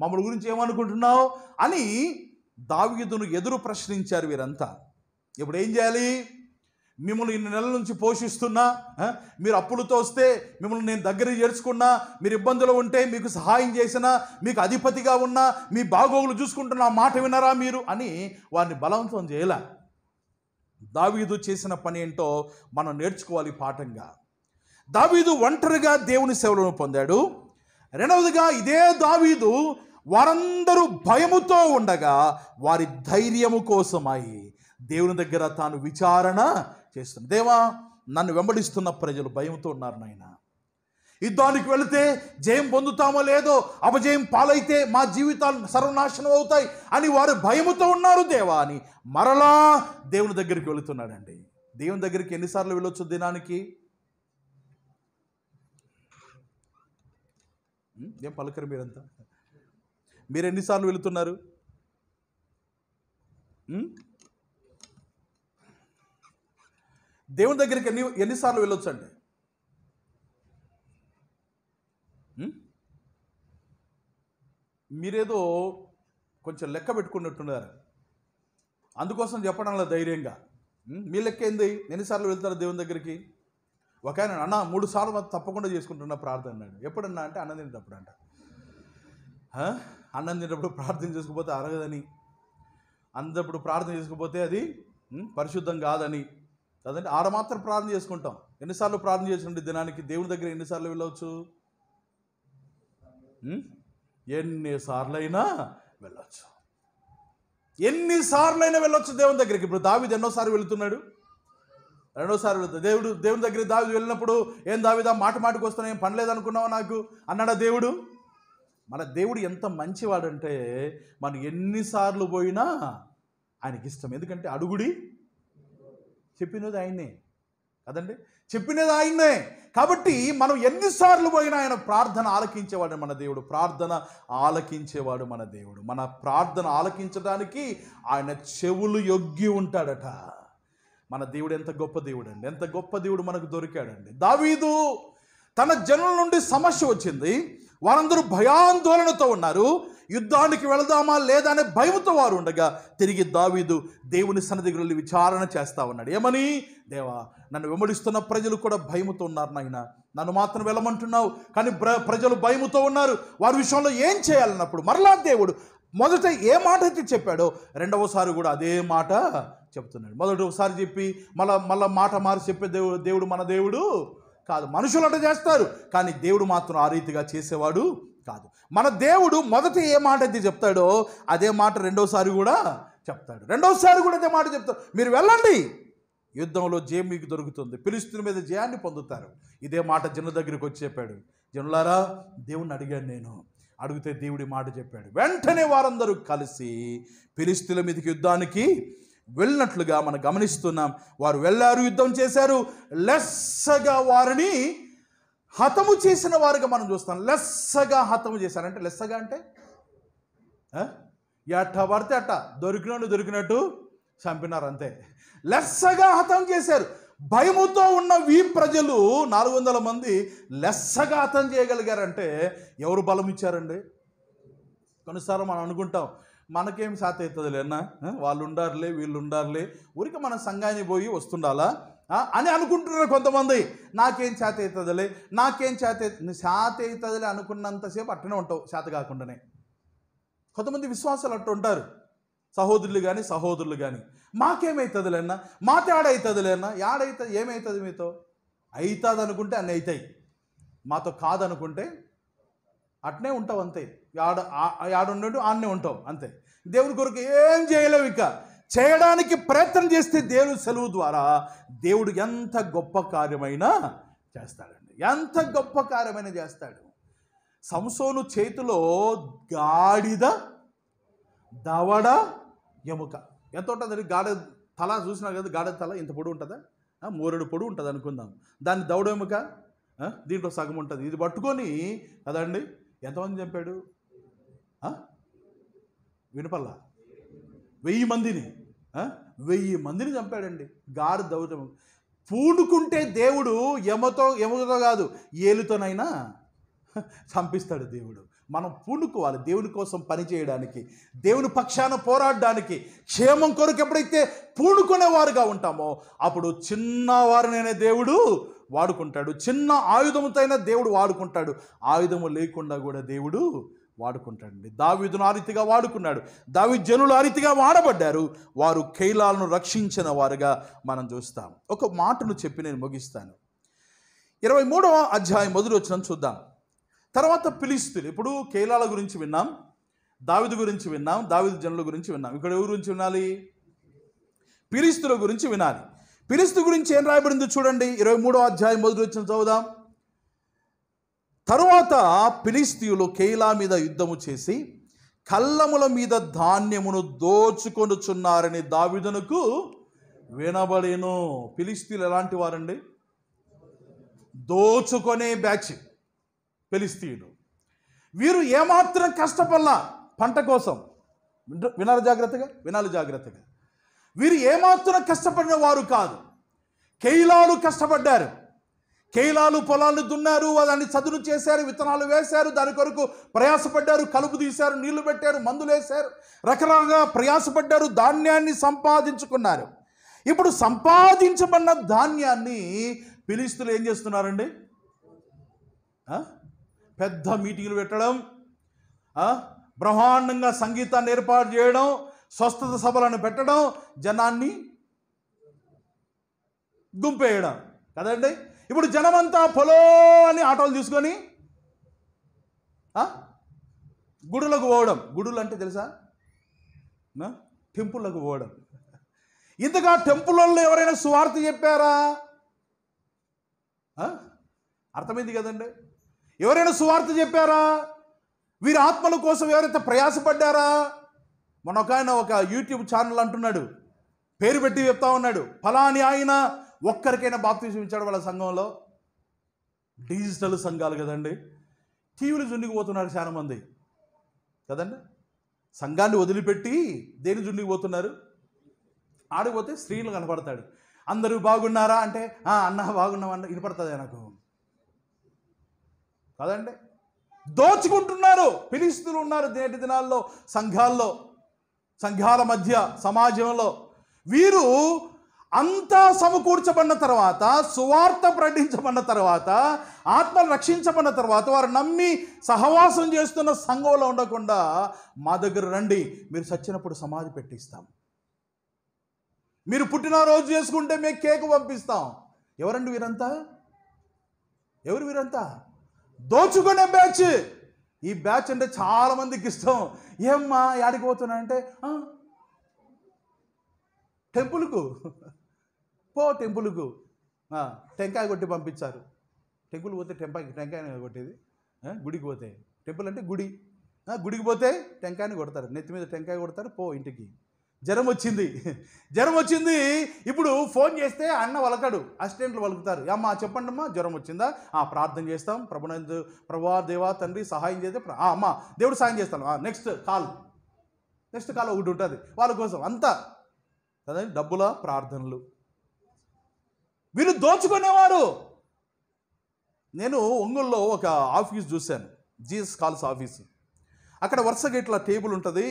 మమ్మల్ని గురించి ఏమనుకుంటున్నావు అని దావీదును ఎదురు ప్రశ్నించారు వీరంతా ఇప్పుడు ఏం చేయాలి మిమ్మల్ని ఇన్ని నెలల నుంచి పోషిస్తున్నా మీరు అప్పులు తోస్తే మిమ్మల్ని నేను దగ్గర చేర్చుకున్నా మీరు ఇబ్బందులు ఉంటే మీకు సహాయం చేసినా మీకు అధిపతిగా ఉన్నా మీ బాగోగులు చూసుకుంటున్న మాట వినరా మీరు అని వారిని బలవంతం చేయలే దావీదు చేసిన పని ఏంటో మనం నేర్చుకోవాలి పాఠంగా దావీదు ఒంటరిగా దేవుని సేవలను పొందాడు రెండవదిగా ఇదే దావీదు వారందరూ భయముతో ఉండగా వారి ధైర్యము కోసమై దేవుని దగ్గర తాను విచారణ చేస్తుంది దేవా నన్ను వెంబడిస్తున్న ప్రజలు భయంతో ఉన్నారు నాయన యుద్ధానికి వెళితే జయం పొందుతామో లేదో అపజయం పాలైతే మా జీవితాలు సర్వనాశనం అవుతాయి అని వారు భయముతో ఉన్నారు దేవా అని మరలా దేవుని దగ్గరికి వెళుతున్నాడండి దేవుని దగ్గరికి ఎన్నిసార్లు వెళ్ళొచ్చు దినానికి ఏం పలకరు మీరంతా మీరు ఎన్నిసార్లు వెళుతున్నారు దేవుని దగ్గరికి ఎన్ని ఎన్నిసార్లు వెళ్ళొచ్చండి మీరేదో కొంచెం లెక్క పెట్టుకున్నట్టున్నారు అందుకోసం చెప్పడంలో ధైర్యంగా మీ లెక్క ఏంది ఎన్నిసార్లు వెళ్తారు దేవుని దగ్గరికి ఒక ఆయన అన్న మూడు సార్లు తప్పకుండా చేసుకుంటున్న ప్రార్థన అన్నాడు ఎప్పుడన్నా అంటే అన్నం తినేటప్పుడు అంట అన్నం తినేటప్పుడు ప్రార్థన చేసుకుపోతే అరగదని అందప్పుడు ప్రార్థన చేసుకుపోతే అది పరిశుద్ధం కాదని కదంటే ఆడ మాత్రం ప్రార్థన చేసుకుంటాం ఎన్నిసార్లు ప్రార్థన చేసుకుంటే దినానికి దేవుని దగ్గర ఎన్నిసార్లు వెళ్ళవచ్చు ఎన్నిసార్లు అయినా వెళ్ళవచ్చు ఎన్నిసార్లు అయినా వెళ్ళొచ్చు దేవుని దగ్గరికి ఇప్పుడు దావిది ఎన్నోసార్లు వెళుతున్నాడు రెండోసారి దేవుడు దేవుని దగ్గర దావి వెళ్ళినప్పుడు ఏం దావిదా మాట మాటకు వస్తున్నా ఏం పనిలేదనుకున్నావు నాకు అన్నాడా దేవుడు మన దేవుడు ఎంత మంచివాడంటే మనం ఎన్నిసార్లు పోయినా ఆయనకి ఇష్టం ఎందుకంటే అడుగుడి చెప్పినది ఆయనే కదండి చెప్పినది ఆయనే కాబట్టి మనం ఎన్నిసార్లు పోయినా ఆయన ప్రార్థన ఆలకించేవాడు మన దేవుడు ప్రార్థన ఆలకించేవాడు మన దేవుడు మన ప్రార్థన ఆలకించడానికి ఆయన చెవులు యొగ్గి ఉంటాడట మన దేవుడు ఎంత గొప్ప దేవుడు అండి ఎంత గొప్ప దేవుడు మనకు దొరికాడండి దావీదు తన జనుల నుండి సమస్య వచ్చింది వారందరూ భయాందోళనతో ఉన్నారు యుద్ధానికి వెళదామా లేదా అనే భయంతో వారు ఉండగా తిరిగి దావీదు దేవుని సన్నిధికి విచారణ చేస్తా ఉన్నాడు ఏమని దేవా నన్ను వెంబడిస్తున్న ప్రజలు కూడా భయముతో ఉన్నారు నాయన నన్ను మాత్రం వెళ్ళమంటున్నావు కానీ ప్రజలు భయముతో ఉన్నారు వారి విషయంలో ఏం చేయాలన్నప్పుడు మరలా దేవుడు మొదట ఏ మాట అయితే చెప్పాడో రెండవసారి కూడా అదే మాట చెబుతున్నాడు మొదటి ఒకసారి చెప్పి మళ్ళా మళ్ళా మాట మారి చెప్పే దేవుడు దేవుడు మన దేవుడు కాదు మనుషులు అంటే చేస్తారు కానీ దేవుడు మాత్రం ఆ రీతిగా చేసేవాడు కాదు మన దేవుడు మొదట ఏ మాట అయితే చెప్తాడో అదే మాట రెండోసారి కూడా చెప్తాడు రెండోసారి కూడా అదే మాట చెప్తాడు మీరు వెళ్ళండి యుద్ధంలో జయం మీకు దొరుకుతుంది పిలుస్తున్న మీద జయాన్ని పొందుతారు ఇదే మాట జనుల దగ్గరికి వచ్చి చెప్పాడు జనులారా దేవుడిని అడిగాను నేను అడిగితే దేవుడి మాట చెప్పాడు వెంటనే వారందరూ కలిసి పిలిస్తుల మీదకి యుద్ధానికి వెళ్ళినట్లుగా మనం గమనిస్తున్నాం వారు వెళ్ళారు యుద్ధం చేశారు లెస్సగా వారిని హతము చేసిన వారిగా మనం చూస్తాం లెస్సగా హతము చేశారంటే లెస్సగా అంటే ఎట్ట పడితే అట్ట దొరికినట్టు దొరికినట్టు చంపినారు అంతే లెస్సగా హతం చేశారు భయముతో ఉన్న వీ ప్రజలు నాలుగు వందల మంది లెస్సగా హతం చేయగలిగారంటే ఎవరు బలం ఇచ్చారండి కొన్నిసార్లు మనం అనుకుంటాం మనకేం సాత్ అవుతుంది అన్న వాళ్ళు ఉండారులే వీళ్ళు ఉండారులే ఊరికి మనం సంఘాన్ని పోయి వస్తుండాలా అని అనుకుంటున్నారు కొంతమంది నాకేం చేత అవుతుందిలే నాకేం చేత చేత అవుతుందిలే అనుకున్నంతసేపు అట్టనే ఉంటావు చేత కాకుండానే కొంతమంది విశ్వాసాలు అట్టు ఉంటారు సహోదరులు కానీ సహోదరులు కానీ మాకేమవుతుందిలేనా మా తేడా అవుతుందిలేనా యాడైతుంది ఏమవుతుంది మీతో అవుతుంది అనుకుంటే అన్నీ అవుతాయి మాతో కాదనుకుంటే అట్నే ఉంటావు అంతే ఆడ ఆడుండడు ఆడనే ఉంటావు అంతే దేవుని కొరకు ఏం చేయలేవు ఇక చేయడానికి ప్రయత్నం చేస్తే దేవుడు సెలవు ద్వారా దేవుడు ఎంత గొప్ప కార్యమైనా చేస్తాడండి ఎంత గొప్ప కార్యమైనా చేస్తాడు సంసోను చేతిలో గాడిద దవడ ఎముక ఎంత ఉంటుందండి గాడ తల చూసినా కదా గాడ తల ఇంత పొడి ఉంటుందా మూరెడు పొడి ఉంటుంది అనుకుందాం దాన్ని దవడ ఎముక దీంట్లో సగం ఉంటుంది ఇది పట్టుకొని కదండి ఎంతమంది చంపాడు వినపల్లా వెయ్యి మందిని వెయ్యి మందిని చంపాడండి గారు దౌర్యం పూనుకుంటే దేవుడు యమతో యమతో కాదు ఏలుతోనైనా చంపిస్తాడు దేవుడు మనం పూనుకోవాలి దేవుని కోసం పనిచేయడానికి దేవుని పక్షాన పోరాడడానికి క్షేమం కొరకు ఎప్పుడైతే పూనుకునేవారుగా ఉంటామో అప్పుడు చిన్నవారినైనా దేవుడు వాడుకుంటాడు చిన్న ఆయుధముతోనే దేవుడు వాడుకుంటాడు ఆయుధము లేకుండా కూడా దేవుడు వాడుకుంటాడండి దావిదును ఆ రీతిగా వాడుకున్నాడు దావి జనులు ఆ రీతిగా వాడబడ్డారు వారు కైలాలను రక్షించిన వారుగా మనం చూస్తాం ఒక మాటను చెప్పి నేను ముగిస్తాను ఇరవై మూడవ అధ్యాయం మొదలు వచ్చిన చూద్దాం తర్వాత పిలిస్తులు ఇప్పుడు కైలాల గురించి విన్నాం దావిదు గురించి విన్నాం దావిదు జనుల గురించి విన్నాం ఇక్కడ ఎవరి గురించి వినాలి పిలిస్తుల గురించి వినాలి పిలుస్తు గురించి ఏం రాయబడిందో చూడండి ఇరవై మూడో అధ్యాయం మొదటి వచ్చిన చదువుదాం తరువాత పిలిస్తీయులు కేలా మీద యుద్ధము చేసి కల్లముల మీద ధాన్యమును దోచుకొనుచున్నారని దావిదనుకు వినబడేను పిలిస్తీలు ఎలాంటి వారండి దోచుకొనే బ్యాచ్ పిలిస్తీయులు వీరు ఏమాత్రం కష్టపడలా పంట కోసం వినాలి జాగ్రత్తగా వినాలి జాగ్రత్తగా వీరు ఏమాత్రం కష్టపడిన వారు కాదు కేయిలాలు కష్టపడ్డారు కేయిలాలు పొలాలు దున్నారు దాన్ని చదును చేశారు విత్తనాలు వేశారు దాని కొరకు ప్రయాసపడ్డారు కలుపు తీశారు నీళ్లు పెట్టారు మందులు వేశారు రకరకాలుగా ప్రయాసపడ్డారు ధాన్యాన్ని సంపాదించుకున్నారు ఇప్పుడు సంపాదించబడిన ధాన్యాన్ని పిలిస్తులు ఏం చేస్తున్నారండి పెద్ద మీటింగ్లు పెట్టడం బ్రహ్మాండంగా సంగీతాన్ని ఏర్పాటు చేయడం స్వస్థత సభలను పెట్టడం జనాన్ని గుంపేయడం కదండి ఇప్పుడు జనమంతా పొలో అని ఆటోలు తీసుకొని గుడులకు పోవడం గుడులు అంటే తెలుసా టెంపుల్లకు పోవడం ఇంతగా టెంపుల్లో ఎవరైనా సువార్త చెప్పారా అర్థమైంది కదండి ఎవరైనా సువార్త చెప్పారా వీరి ఆత్మల కోసం ఎవరైతే ప్రయాసపడ్డారా మొన్న ఒక ఆయన ఒక యూట్యూబ్ ఛానల్ అంటున్నాడు పేరు పెట్టి చెప్తా ఉన్నాడు ఫలాని ఆయన ఒక్కరికైనా బాప్తీసం ఇచ్చాడు వాళ్ళ సంఘంలో డిజిటల్ సంఘాలు కదండి టీవీలు జుండికిపోతున్నారు చాలామంది కదండి సంఘాన్ని వదిలిపెట్టి దేని పోతున్నారు ఆడిపోతే స్త్రీలు కనపడతాడు అందరూ బాగున్నారా అంటే అన్న బాగున్నామన్న వినపడుతుంది నాకు కదండి దోచుకుంటున్నారు పిలిస్తులు ఉన్నారు నేటి దినాల్లో సంఘాల్లో సంఘాల మధ్య సమాజంలో వీరు అంతా సమకూర్చబడిన తర్వాత సువార్త ప్రకటించబడిన తర్వాత ఆత్మలు రక్షించబడిన తర్వాత వారు నమ్మి సహవాసం చేస్తున్న సంఘంలో ఉండకుండా మా దగ్గర రండి మీరు చచ్చినప్పుడు సమాధి పెట్టిస్తాం మీరు పుట్టినరోజు చేసుకుంటే మేము కేక్ పంపిస్తాం ఎవరండి వీరంతా ఎవరు వీరంతా దోచుకునే బ్యాచ్ ఈ బ్యాచ్ అంటే చాలామందికి ఇష్టం ఏమ్మా యాడికి పోతున్నా అంటే టెంపుల్కు పో టెంపుల్కు టెంకాయ కొట్టి పంపించారు టెంపుల్ పోతే టెంకాయ టెంకాయని కొట్టేది గుడికి పోతే టెంపుల్ అంటే గుడి గుడికి పోతే టెంకాయని కొడతారు నెత్తి మీద టెంకాయ కొడతారు పో ఇంటికి జ్వరం వచ్చింది జ్వరం వచ్చింది ఇప్పుడు ఫోన్ చేస్తే అన్న వలకడు అసిస్టెంట్లు వలుకుతారు అమ్మా చెప్పండి అమ్మా జ్వరం వచ్చిందా ఆ ప్రార్థన చేస్తాం ప్రభునందు ప్రభా దేవా తండ్రి సహాయం చేస్తే అమ్మ దేవుడు సహాయం చేస్తాను నెక్స్ట్ కాల్ నెక్స్ట్ కాల్ ఒకటి ఉంటుంది వాళ్ళ కోసం అంతా అదే డబ్బుల ప్రార్థనలు వీళ్ళు దోచుకునేవారు నేను ఒంగోలులో ఒక ఆఫీస్ చూశాను జీఎస్ కాల్స్ ఆఫీస్ అక్కడ వరుసగా ఇట్లా టేబుల్ ఉంటుంది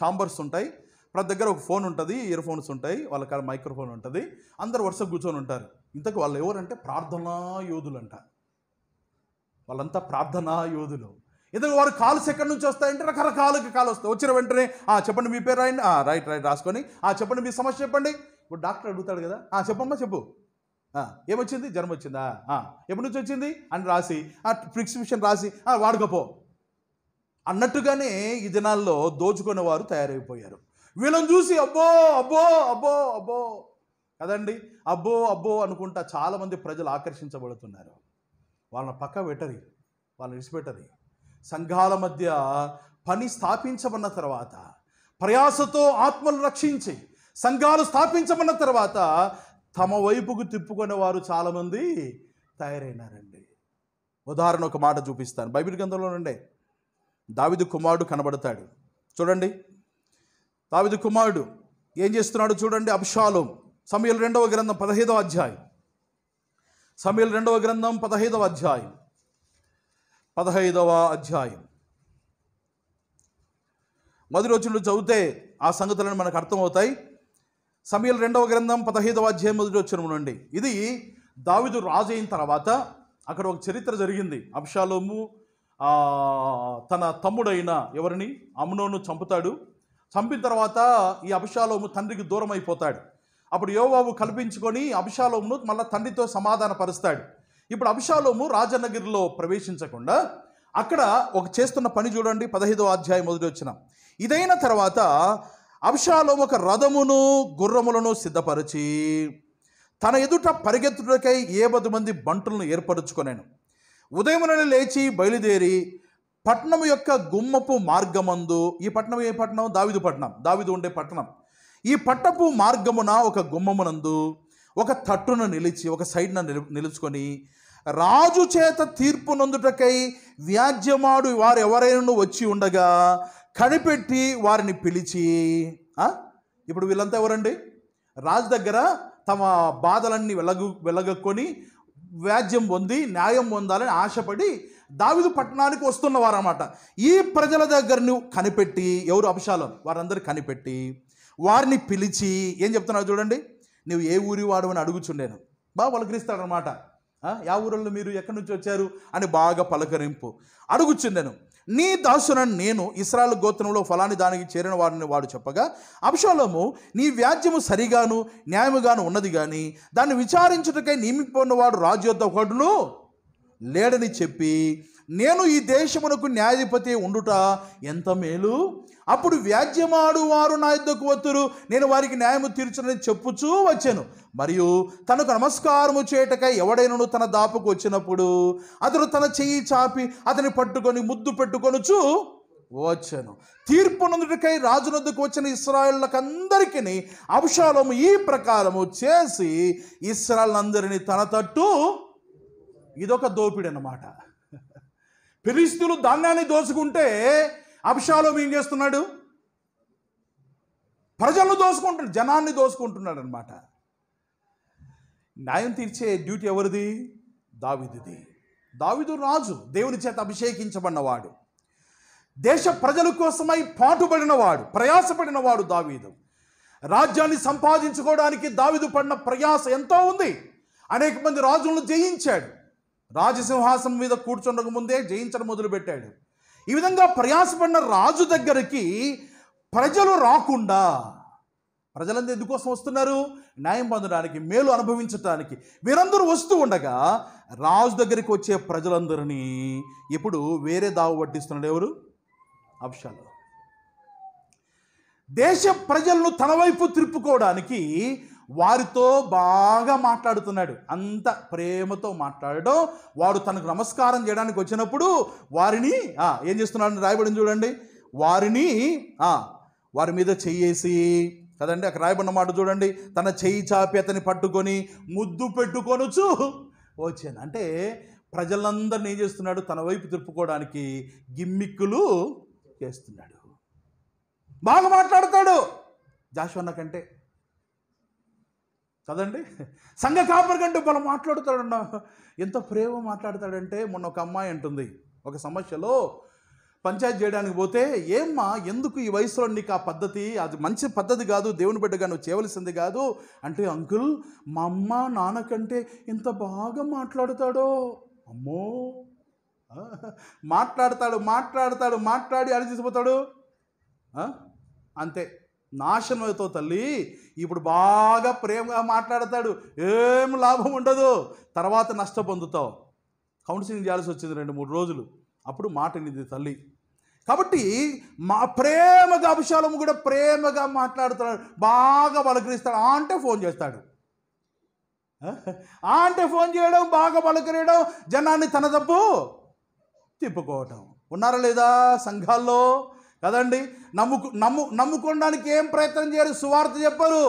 చాంబర్స్ ఉంటాయి ప్రతి దగ్గర ఒక ఫోన్ ఉంటుంది ఇయర్ ఫోన్స్ ఉంటాయి వాళ్ళ కాడ మైక్రోఫోన్ ఉంటుంది అందరు వరుస కూర్చొని ఉంటారు ఇంతకు వాళ్ళు ఎవరంటే ప్రార్థనా యోధులు అంట వాళ్ళంతా ప్రార్థనా యోధులు ఇంతకు వారు కాల్స్ ఎక్కడి నుంచి వస్తాయంటే రకరకాలకి కాలు వస్తాయి వచ్చిన వెంటనే ఆ చెప్పండి మీ పేరు రాయండి రైట్ రైట్ రాసుకొని ఆ చెప్పండి మీ సమస్య చెప్పండి ఇప్పుడు డాక్టర్ అడుగుతాడు కదా ఆ చెప్పమ్మా చెప్పు ఏమొచ్చింది జ్వరం వచ్చిందా ఎప్పటి నుంచి వచ్చింది అని రాసి ఆ ప్రిస్క్రిప్షన్ రాసి వాడుకపో అన్నట్టుగానే ఈ దినాల్లో దోచుకునే వారు తయారైపోయారు వీళ్ళని చూసి అబ్బో అబ్బో అబ్బో అబ్బో కదండి అబ్బో అబ్బో అనుకుంటా చాలామంది ప్రజలు ఆకర్షించబడుతున్నారు వాళ్ళని పక్క పెట్టది వాళ్ళని విడిచిపెట్టది సంఘాల మధ్య పని స్థాపించబడిన తర్వాత ప్రయాసతో ఆత్మలు రక్షించి సంఘాలు స్థాపించబడిన తర్వాత తమ వైపుకు తిప్పుకునే వారు చాలామంది తయారైనారండి ఉదాహరణ ఒక మాట చూపిస్తాను బైబిల్ గ్రంథంలో నుండే దావిదు కుమారుడు కనబడతాడు చూడండి దావిదు కుమారుడు ఏం చేస్తున్నాడు చూడండి అబ్షాలోం సమయలు రెండవ గ్రంథం పదహైదవ అధ్యాయం సమయలు రెండవ గ్రంథం పదహైదవ అధ్యాయం పదహైదవ అధ్యాయం మొదటి రోజులు చదివితే ఆ సంగతులను మనకు అర్థమవుతాయి సమయలు రెండవ గ్రంథం పదహైదవ అధ్యాయం మొదటి వచ్చిన నుండి ఇది దావిదు రాజు అయిన తర్వాత అక్కడ ఒక చరిత్ర జరిగింది అబ్షాలోము తన తమ్ముడైన ఎవరిని అమ్నోను చంపుతాడు చంపిన తర్వాత ఈ అభిషాలోము తండ్రికి దూరం అయిపోతాడు అప్పుడు యోబాబు కల్పించుకొని అభిషాలోమును మళ్ళీ తండ్రితో సమాధానపరుస్తాడు ఇప్పుడు అభిషాలోము రాజనగిరిలో ప్రవేశించకుండా అక్కడ ఒక చేస్తున్న పని చూడండి పదహైదో అధ్యాయం మొదటి వచ్చిన ఇదైన తర్వాత అభిషాలోము ఒక రథమును గుర్రములను సిద్ధపరిచి తన ఎదుట పరిగెత్తుటకై ఏ పది మంది బంటులను ఏర్పరుచుకొనేను ఉదయమునని లేచి బయలుదేరి పట్టణం యొక్క గుమ్మపు మార్గమందు ఈ పట్టణం ఏ పట్టణం దావిదు పట్టణం దావిదు ఉండే పట్టణం ఈ పట్టపు మార్గమున ఒక గుమ్మమునందు ఒక తట్టున నిలిచి ఒక సైడ్న నిలుచుకొని రాజు చేత తీర్పు నందుటకై వ్యాజ్యమాడు వారు ఎవరైనా వచ్చి ఉండగా కనిపెట్టి వారిని పిలిచి ఇప్పుడు వీళ్ళంతా ఎవరండి రాజు దగ్గర తమ బాధలన్నీ వెలగు వెలగక్కొని వ్యాజ్యం పొంది న్యాయం పొందాలని ఆశపడి దావిదు పట్టణానికి వస్తున్న వారన్నమాట ఈ ప్రజల దగ్గరని కనిపెట్టి ఎవరు అంశాలు వారందరూ కనిపెట్టి వారిని పిలిచి ఏం చెప్తున్నావు చూడండి నువ్వు ఏ ఊరి వాడు అని అడుగుచుండేను బాగా పలకరిస్తాడనమాట యా ఊరిలో మీరు ఎక్కడి నుంచి వచ్చారు అని బాగా పలకరింపు అడుగుచుండెను నీ దాసున నేను ఇస్రాయల్ గోత్రంలో ఫలాని దానికి చేరిన వాడిని వాడు చెప్పగా అంశాలము నీ వ్యాజ్యము సరిగాను న్యాయముగాను ఉన్నది కానీ దాన్ని విచారించుటకై నియమిపోయిన వాడు రాజు యొద్ద ఒకడును లేడని చెప్పి నేను ఈ దేశమునకు న్యాయాధిపతి ఉండుట ఎంత మేలు అప్పుడు వ్యాజ్యమాడు వారు నా యుద్ధకు వత్తురు నేను వారికి న్యాయము తీర్చునని చెప్పుచూ వచ్చాను మరియు తనకు నమస్కారము చేయటకై ఎవడైనను తన దాపుకు వచ్చినప్పుడు అతను తన చెయ్యి చాపి అతని పట్టుకొని ముద్దు పెట్టుకొనుచు వచ్చాను తీర్పు నందుటకై రాజునందుకు వచ్చిన ఇస్రాయళ్ళకందరికీ అంశాలము ఈ ప్రకారము చేసి ఇస్రాయల్ అందరినీ తన తట్టు ఇదొక దోపిడి అన్నమాట ఫిలిస్తులు ధాన్యాన్ని దోచుకుంటే అభిషాలం ఏం చేస్తున్నాడు ప్రజలను దోచుకుంటున్నాడు జనాన్ని దోచుకుంటున్నాడు అనమాట న్యాయం తీర్చే డ్యూటీ ఎవరిది దావిదిది దావిదు రాజు దేవుని చేత అభిషేకించబడినవాడు దేశ ప్రజల కోసమై పాటుపడినవాడు ప్రయాసపడినవాడు దావీదు రాజ్యాన్ని సంపాదించుకోవడానికి దావిదు పడిన ప్రయాస ఎంతో ఉంది అనేక మంది రాజులను జయించాడు రాజసింహాసనం మీద కూర్చుండక ముందే జయించడం మొదలుపెట్టాడు ఈ విధంగా ప్రయాసపడిన రాజు దగ్గరికి ప్రజలు రాకుండా ప్రజలందరూ ఎందుకోసం వస్తున్నారు న్యాయం పొందడానికి మేలు అనుభవించడానికి వీరందరూ వస్తూ ఉండగా రాజు దగ్గరికి వచ్చే ప్రజలందరినీ ఇప్పుడు వేరే దావు పట్టిస్తున్నాడు ఎవరు అప్షాలు దేశ ప్రజలను తన వైపు తిప్పుకోవడానికి వారితో బాగా మాట్లాడుతున్నాడు అంత ప్రేమతో మాట్లాడడం వారు తనకు నమస్కారం చేయడానికి వచ్చినప్పుడు వారిని ఏం చేస్తున్నాడు రాయబడి చూడండి వారిని వారి మీద చెయ్యేసి కదండి అక్కడ రాయబడిన మాట చూడండి తన చెయ్యి చాపి అతని పట్టుకొని ముద్దు పెట్టుకొనొచ్చు వచ్చాను అంటే ప్రజలందరిని ఏం చేస్తున్నాడు తన వైపు తిప్పుకోవడానికి గిమ్మిక్కులు చేస్తున్నాడు బాగా మాట్లాడతాడు జాషువన్న కంటే చదండి సంఘ కాపర్ కంటే బలం మాట్లాడుతాడన్న ఎంత ప్రేమ మాట్లాడతాడంటే మొన్న ఒక అమ్మాయి అంటుంది ఒక సమస్యలో పంచాయతీ చేయడానికి పోతే ఏమ్మా ఎందుకు ఈ వయసులో నీకు ఆ పద్ధతి అది మంచి పద్ధతి కాదు దేవుని బిడ్డగా నువ్వు చేయవలసింది కాదు అంటే అంకుల్ మా అమ్మ నాన్న కంటే ఇంత బాగా మాట్లాడతాడో అమ్మో మాట్లాడతాడు మాట్లాడతాడు మాట్లాడి అడిగిపోతాడు అంతే నాశనంతో తల్లి ఇప్పుడు బాగా ప్రేమగా మాట్లాడతాడు ఏం లాభం ఉండదు తర్వాత నష్టం పొందుతావు కౌన్సిలింగ్ చేయాల్సి వచ్చింది రెండు మూడు రోజులు అప్పుడు మాట తల్లి కాబట్టి మా ప్రేమగా అభిషాలం కూడా ప్రేమగా మాట్లాడుతున్నాడు బాగా పలకరిస్తాడు ఆ అంటే ఫోన్ చేస్తాడు ఆ అంటే ఫోన్ చేయడం బాగా పలకరేయడం జనాన్ని తన తప్పు తిప్పుకోవటం ఉన్నారా లేదా సంఘాల్లో కదండి నమ్ముకు నమ్ము నమ్ముకోవడానికి ఏం ప్రయత్నం చేయరు సువార్త చెప్పరు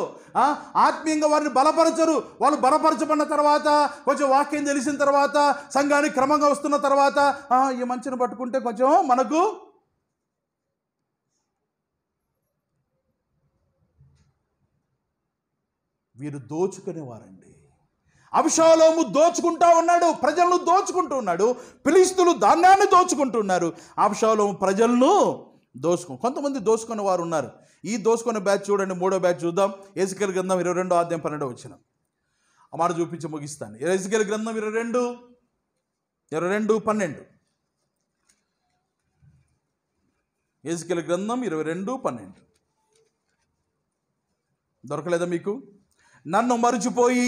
ఆత్మీయంగా వారిని బలపరచరు వాళ్ళు బలపరచబడిన తర్వాత కొంచెం వాక్యం తెలిసిన తర్వాత సంఘానికి క్రమంగా వస్తున్న తర్వాత ఈ మంచిని పట్టుకుంటే కొంచెం మనకు వీరు దోచుకునేవారండి అభిషాలోము దోచుకుంటా ఉన్నాడు ప్రజలను దోచుకుంటూ ఉన్నాడు పిలిస్తులు ధాన్యాన్ని దోచుకుంటున్నారు అభిషాలోము ప్రజలను దోసుకో కొంతమంది దోసుకున్న వారు ఉన్నారు ఈ దోసుకున్న బ్యాచ్ చూడండి మూడో బ్యాచ్ చూద్దాం ఎసుకల్ గ్రంథం ఇరవై రెండో ఆద్యం పన్నెండో వచ్చిన మాట చూపించి ముగిస్తాను ఎసుకల్ గ్రంథం ఇరవై రెండు ఇరవై రెండు పన్నెండు ఎసుకల్ గ్రంథం ఇరవై రెండు పన్నెండు దొరకలేదా మీకు నన్ను మరిచిపోయి